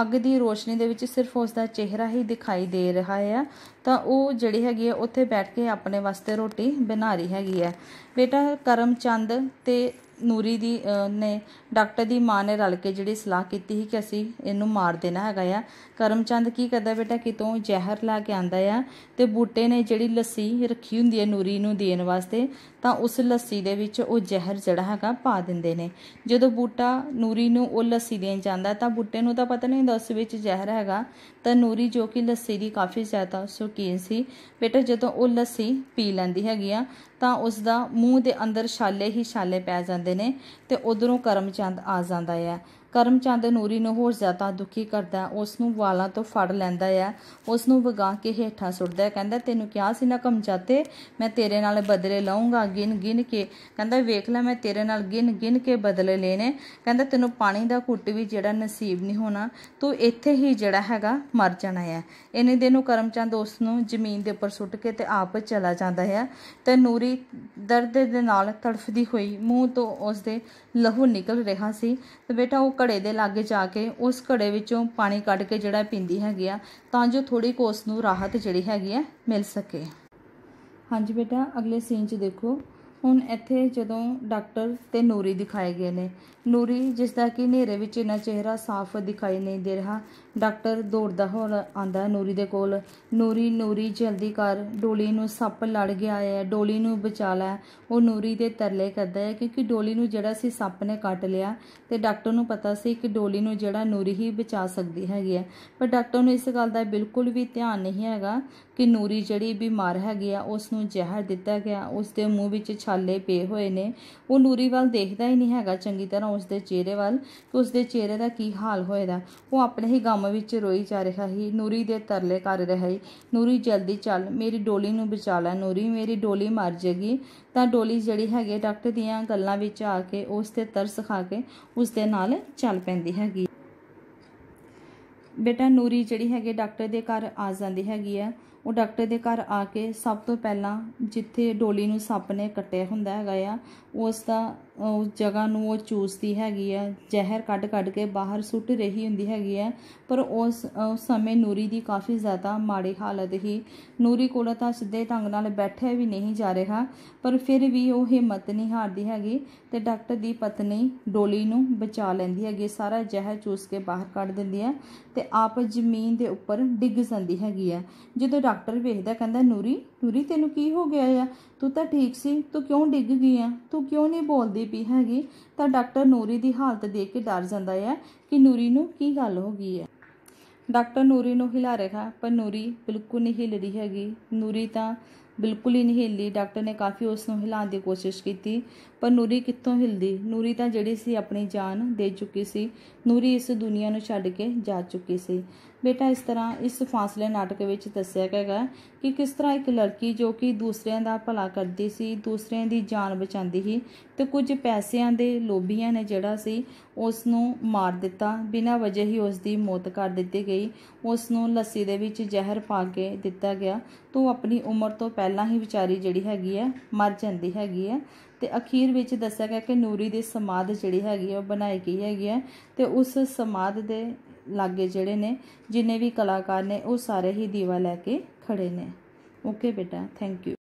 S1: ਅੱਗ ਦੀ ਰੋਸ਼ਨੀ ਦੇ ਵਿੱਚ ਸਿਰਫ ਉਸ ਦਾ ਚਿਹਰਾ ਹੀ ਦਿਖਾਈ ਦੇ ਰਿਹਾ ਹੈ ਤਾਂ ਉਹ ਜਿਹੜੀ ਹੈਗੀ ਆ ਉੱਥੇ ਬੈਠ ਕੇ ਆਪਣੇ ਵਾਸਤੇ ਰੋਟੀ ਬਣਾ ਰਹੀ ਹੈਗੀ ਆ ਬੇਟਾ ਕਰਮਚੰਦ ਤੇ ਨੂਰੀ ਦੀ ਨੇ ਡਾਕਟਰ ਦੀ ਮਾਂ ਨੇ ਰਲ ਕੇ ਜਿਹੜੀ ਸਲਾਹ ਕੀਤੀ ਸੀ ਕਿ ਅਸੀਂ ਇਹਨੂੰ ਮਾਰ ਦੇਣਾ ਹੈਗਾ ਆ ਕਰਮਚੰਦ ਕੀ ਕਰਦਾ ਬੇਟਾ ਕਿਤੋਂ ਜ਼ਹਿਰ ਲਾ ਕੇ ਆਂਦਾ ਆ ਤੇ ਬੂਟੇ ਨੇ ਜਿਹੜੀ ਲੱਸੀ ਰੱਖੀ ਹੁੰਦੀ ਹੈ ਨੂਰੀ ਨੂੰ ਦੇਣ ਵਾਸਤੇ ਤਾਂ ਉਸ ਲੱਸੀ ਦੇ ਵਿੱਚ ਉਹ ਜ਼ਹਿਰ ਜਿਹੜਾ ਹੈਗਾ ਪਾ ਦਿੰਦੇ ਨੇ ਜਦੋਂ ਬੂਟਾ ਨੂਰੀ ਨੂੰ ਉਹ ਲੱਸੀ ਦੇਣ ਜਾਂਦਾ ਤਾਂ ਬੂਟੇ ਨੂੰ ਤਾਂ ਪਤਾ ਨਹੀਂ ਹੁੰਦਾ ਉਸ ਵਿੱਚ ਜ਼ਹਿਰ ਹੈਗਾ ਤਾਂ ਨੂਰੀ ਜੋ ਕਿ ਲੱਸੀ ਦੀ ਕਾਫੀ ਜ਼ਿਆਦਾ ਸ਼ੌਕੀਨ ਸੀ ਬੇਟਾ ਜਦੋਂ ਉਹ ਲੱਸੀ ਪੀ ਲੈਂਦੀ ਹੈਗੀ ਆ ਤਾਂ ਉਸ ਦਾ ਮੂੰਹ ਦੇ ਅੰਦਰ ਛਾਲੇ ਹੀ ਛਾਲੇ ਪੈ ਜਾਂਦੇ ਨੇ ਤੇ ਉਧਰੋਂ ਕਰਮਚੰਦ ਆ ਜਾਂਦਾ ਹੈ ਕਰਮਚੰਦ ਨੂਰੀ ਨੂੰ ਹੋਰ ਜ਼ਿਆਦਾ ਦੁਖੀ ਕਰਦਾ ਉਸ ਨੂੰ ਵਾਲਾਂ ਤੋਂ ਫੜ ਲੈਂਦਾ ਹੈ ਉਸ ਨੂੰ ਵਗਾ ਕੇ ਹੇਠਾਂ ਸੁੱਟਦਾ ਹੈ ਕਹਿੰਦਾ ਤੈਨੂੰ ਕਿਹਾ ਸੀ ਨਾ ਕਮਜਾਤੇ ਮੈਂ ਤੇਰੇ ਨਾਲ ਬਦਲੇ ਲਵਾਂਗਾ ਗਿਨ ਗਿਨ ਕੇ ਕਹਿੰਦਾ ਵੇਖ ਲੈ ਮੈਂ ਤੇਰੇ ਨਾਲ ਗਿਨ ਗਿਨ ਕੇ ਬਦਲੇ ਲੈਨੇ ਕਹਿੰਦਾ ਤੈਨੂੰ ਪਾਣੀ ਦਾ ਘੁੱਟ ਵੀ ਜਿਹੜਾ ਨਸੀਬ ਨਹੀਂ ਹੋਣਾ ਤੂੰ ਇੱਥੇ ਹੀ ਜਿਹੜਾ ਹੈਗਾ ਮਰ ਜਾਣਾ ਹੈ ਇਹਨੇ ਦਿਨ ਨੂੰ ਕਰਮਚੰਦ ਉਸ ਨੂੰ ਜ਼ਮੀਨ ਦੇ ਉੱਪਰ ਸੁੱਟ ਕੇ ਤੇ ਆਪ ਚਲਾ ਜਾਂਦਾ ਹੈ ਤੇ ਨੂਰੀ ਦਰਦ ਦੇ ਨਾਲ ਤੜਫਦੀ ਹੋਈ ਮੂੰਹ ਤੋਂ ਉਸ ਦੇ ਲਹੂ ਨਿਕਲ ਰਿਹਾ ਸੀ ਤੇ ਬੇਟਾ ਉਹ ਘੜੇ ਦੇ ਲਾਗੇ ਜਾ ਕੇ ਉਸ ਘੜੇ ਵਿੱਚੋਂ ਪਾਣੀ ਕੱਢ ਕੇ ਜਿਹੜਾ ਪੀਂਦੀ ਹੈਗੀ ਆ ਤਾਂ ਜੋ ਥੋੜੀ ਕੋਸ ਨੂੰ ਰਾਹਤ ਜਿਹੜੀ ਹੈਗੀ ਆ ਮਿਲ ਸਕੇ ਹਾਂਜੀ ਬੇਟਾ ਅਗਲੇ ਸੀਨ 'ਚ ਦੇਖੋ ਹੁਣ ਇੱਥੇ ਜਦੋਂ ਡਾਕਟਰ ਤੇ ਨੂਰੀ ਦਿਖਾਏ ਗਏ ਨੇ ਨੂਰੀ ਜਿਸ ਦਾ ਕਿ ਹਨੇਰੇ ਵਿੱਚ ਇਹਨਾਂ ਚਿਹਰਾ ਸਾਫ਼ ਦਿਖਾਈ ਨਹੀਂ ਦੇ ਰਿਹਾ ਡਾਕਟਰ ਦੌੜਦਾ ਹੋਰ ਆਂਦਾ ਨੂਰੀ ਦੇ ਕੋਲ ਨੂਰੀ ਨੂਰੀ ਜਲਦੀ ਕਰ ਡੋਲੀ ਨੂੰ ਸੱਪ ਲੜ ਗਿਆ ਹੈ ਡੋਲੀ ਨੂੰ ਬਚਾ ਲੈ ਉਹ ਨੂਰੀ ਦੇ ਤਰਲੇ ਕਰਦਾ ਹੈ ਕਿਉਂਕਿ ਡੋਲੀ ਨੂੰ ਜਿਹੜਾ ਸੀ ਸੱਪ ਨੇ ਕੱਟ ਲਿਆ ਤੇ ਡਾਕਟਰ ਨੂੰ ਪਤਾ ਸੀ ਕਿ ਡੋਲੀ ਨੂੰ ਜਿਹੜਾ ਨੂਰੀ ਹੀ ਬਚਾ ਸਕਦੀ ਹੈਗੀ ਹੈ ਪਰ ਡਾਕਟਰ ਨੂੰ ਇਸ ਗੱਲ ਦਾ ਬਿਲਕੁਲ ਵੀ ਧਿਆਨ ਨਹੀਂ ਹੈਗਾ ਕਿ ਨੂਰੀ ਜਿਹੜੀ ਬਿਮਾਰ ਹੈਗੀ ਆ ਉਸ ਨੂੰ ਜ਼ਹਿਰ ਦਿੱਤਾ ਗਿਆ ਉਸ ਦੇ ਮੂੰਹ ਵਿੱਚ ਛਾਲੇ ਪੇ ਹੋਏ ਨੇ ਉਹ ਨੂਰੀ ਵੱਲ ਦੇਖਦਾ ਹੀ ਨਹੀਂ ਹੈਗਾ ਚੰਗੀ ਤਰ੍ਹਾਂ ਉਸ ਦੇ ਚਿਹਰੇ ਵੱਲ ਕਿ ਉਸ ਦੇ ਚਿਹਰੇ ਦਾ ਕੀ ਹਾਲ ਹੋਏਗਾ ਉਹ ਆਪਣੇ ਹੀ ਗਮ ਵਿੱਚ ਰੋਈ ਜਾ ਰਿਹਾ ਸੀ ਨੂਰੀ ਦੇ ਤਰਲੇ ਕਰ ਰਿਹਾ ਸੀ ਨੂਰੀ ਜਲਦੀ ਚੱਲ ਮੇਰੀ ਡੋਲੀ ਨੂੰ ਬਚਾ ਲੈ ਨੂਰੀ ਮੇਰੀ ਡੋਲੀ ਮਰ ਜੇਗੀ ਤਾਂ ਡੋਲੀ ਜਿਹੜੀ ਹੈਗੇ ਡਾਕਟਰ ਦੀਆਂ ਗੱਲਾਂ ਵਿੱਚ ਆ ਕੇ ਉਸ ਤੇ ਤਰਸ ਖਾ ਕੇ ਉਸ ਦੇ ਨਾਲ ਚੱਲ ਪੈਂਦੀ ਹੈਗੀ ਬੇਟਾ ਨੂਰੀ ਜਿਹੜੀ ਹੈਗੇ ਡਾਕਟਰ ਦੇ ਘਰ ਆ ਜਾਂਦੀ ਹੈਗੀ ਆ ਉਹ ਡਾਕਟਰ ਦੇ ਘਰ ਆ ਕੇ ਸਭ ਤੋਂ ਪਹਿਲਾਂ ਜਿੱਥੇ ਡੋਲੀ ਨੂੰ ਸੱਪ ਨੇ ਕੱਟਿਆ ਹੁੰਦਾ ਹੈਗਾ ਆ ਉਸ ਦਾ ਉਸ ਜਗ੍ਹਾ ਨੂੰ ਉਹ ਚੂਸਦੀ ਹੈਗੀ ਆ ਜ਼ਹਿਰ ਕੱਢ ਕੱਢ ਕੇ ਬਾਹਰ ਸੁੱਟ ਰਹੀ ਹੁੰਦੀ ਹੈਗੀ ਆ ਪਰ ਉਸ ਸਮੇਂ ਨੂਰੀ ਦੀ ਕਾਫੀ ਜ਼ਿਆਦਾ ਮਾੜੀ ਹਾਲਤ ਹੀ ਨੂਰੀ ਕੋਲ ਤਾਂ ਸਿੱਧੇ ਢੰਗ ਨਾਲ ਬੈਠੇ ਵੀ ਨਹੀਂ ਜਾ ਰਿਹਾ ਪਰ ਫਿਰ ਵੀ ਉਹ ਹਿੰਮਤ ਨਹੀਂ ਹਾਰਦੀ ਹੈਗੀ ਤੇ ਡਾਕਟਰ ਦੀ ਪਤਨੀ ਡੋਲੀ ਨੂੰ ਬਚਾ ਲੈਂਦੀ ਹੈਗੀ ਸਾਰਾ ਜ਼ਹਿਰ ਚੂਸ ਕੇ ਬਾਹਰ ਕੱਢ ਦਿੰਦੀ ਹੈ ਤੇ ਆਪ ਜ਼ਮੀਨ ਦੇ ਉੱਪਰ ਡਿੱਗ ਜਾਂਦੀ ਹੈਗੀ ਆ ਜਦੋਂ ਡਾਕਟਰ ਵੇਖਦਾ ਕਹਿੰਦਾ ਨੂਰੀ ਨੂਰੀ ਤੈਨੂੰ ਕੀ ਹੋ ਗਿਆ ਆ ਤੂੰ ਤਾਂ ਠੀਕ ਸੀ ਤੂੰ ਕਿਉਂ ਡਿੱਗ ਗਈ ਆ ਤੂੰ ਕਿਉਂ ਨਹੀਂ ਬੋਲਦੀ ਪਈ ਹੈਗੀ ਤਾਂ ਡਾਕਟਰ ਨੂਰੀ ਦੀ ਹਾਲਤ ਦੇਖ ਕੇ ਡਰ ਜਾਂਦਾ ਹੈ ਕਿ ਨੂਰੀ ਨੂੰ ਕੀ ਗੱਲ ਹੋ ਗਈ ਹੈ ਡਾਕਟਰ ਨੂਰੀ ਨੂੰ ਹਿਲਾ ਰਿਹਾ ਪਰ ਨੂਰੀ ਬਿਲਕੁਲ ਨਹੀਂ ਹਿਲ ਰਹੀ ਹੈਗੀ ਨੂਰੀ ਤਾਂ ਬਿਲਕੁਲ ਹੀ ਨਹੀਂ ਹਿੱਲੀ ਡਾਕਟਰ ਨੇ ਕਾਫੀ ਉਸ ਨੂੰ ਹਿਲਾਉਣ ਦੀ ਕੋਸ਼ਿਸ਼ ਕੀਤੀ ਪਰ ਨੂਰੀ ਕਿੱਥੋਂ ਹਿਲਦੀ ਨੂਰੀ ਤਾਂ ਜਿਹੜੀ ਸੀ ਆਪਣੀ ਜਾਨ ਦੇ ਚੁੱਕੀ ਸੀ ਨੂਰੀ ਇਸ ਦੁਨੀਆ ਨੂੰ ਛੱਡ ਕੇ ਜਾ ਚੁੱਕੀ ਸੀ ਬੇਟਾ ਇਸ ਤਰ੍ਹਾਂ ਇਸ ਫਾਸਲੇ ਨਾਟਕ ਵਿੱਚ ਦੱਸਿਆ ਗਿਆ ਕਿ ਕਿਸ ਤਰ੍ਹਾਂ ਇੱਕ ਲੜਕੀ ਜੋ ਕਿ ਦੂਸਰਿਆਂ ਦਾ ਭਲਾ ਕਰਦੀ ਸੀ ਦੂਸਰਿਆਂ ਦੀ ਜਾਨ ਬਚਾਉਂਦੀ ਸੀ ਤੇ ਕੁਝ ਪੈਸਿਆਂ ਦੇ ਲੋਭੀਆਂ ਨੇ ਜਿਹੜਾ ਸੀ ਉਸ ਨੂੰ ਮਾਰ ਦਿੱਤਾ ਬਿਨਾਂ ਵਜ੍ਹਾ ਹੀ ਉਸ ਦੀ ਮੌਤ ਕਰ ਦਿੱਤੀ ਗਈ ਉਸ ਨੂੰ ਲੱਸੀ ਦੇ ਵਿੱਚ ਜ਼ਹਿਰ ਪਾ ਕੇ ਦਿੱਤਾ ਗਿਆ ਤੋ ਆਪਣੀ ਉਮਰ ਤੋਂ ਪਹਿਲਾਂ ਹੀ ਵਿਚਾਰੀ ਜਿਹੜੀ ਹੈਗੀ ਹੈ ਮਰ ਜਾਂਦੀ ਹੈਗੀ ਹੈ ਤੇ ਅਖੀਰ ਵਿੱਚ ਦੱਸਿਆ ਗਿਆ ਕਿ ਨੂਰੀ ਦੀ ਸਮਾਧ ਜਿਹੜੀ ਹੈਗੀ ਉਹ ਬਣਾਈ ਗਈ ਹੈਗੀ ਹੈ ਤੇ ਉਸ ਸਮਾਧ ਦੇ ਲਾਗੇ ਜਿਹੜੇ ਨੇ ਜਿੰਨੇ ਵੀ ਕਲਾਕਾਰ ਨੇ ਉਹ ਸਾਰੇ ਹੀ ਦੀਵਾ ਲੈ ਕੇ ਖੜੇ ਨੇ ਓਕੇ ਬੇਟਾ ਥੈਂਕ ਯੂ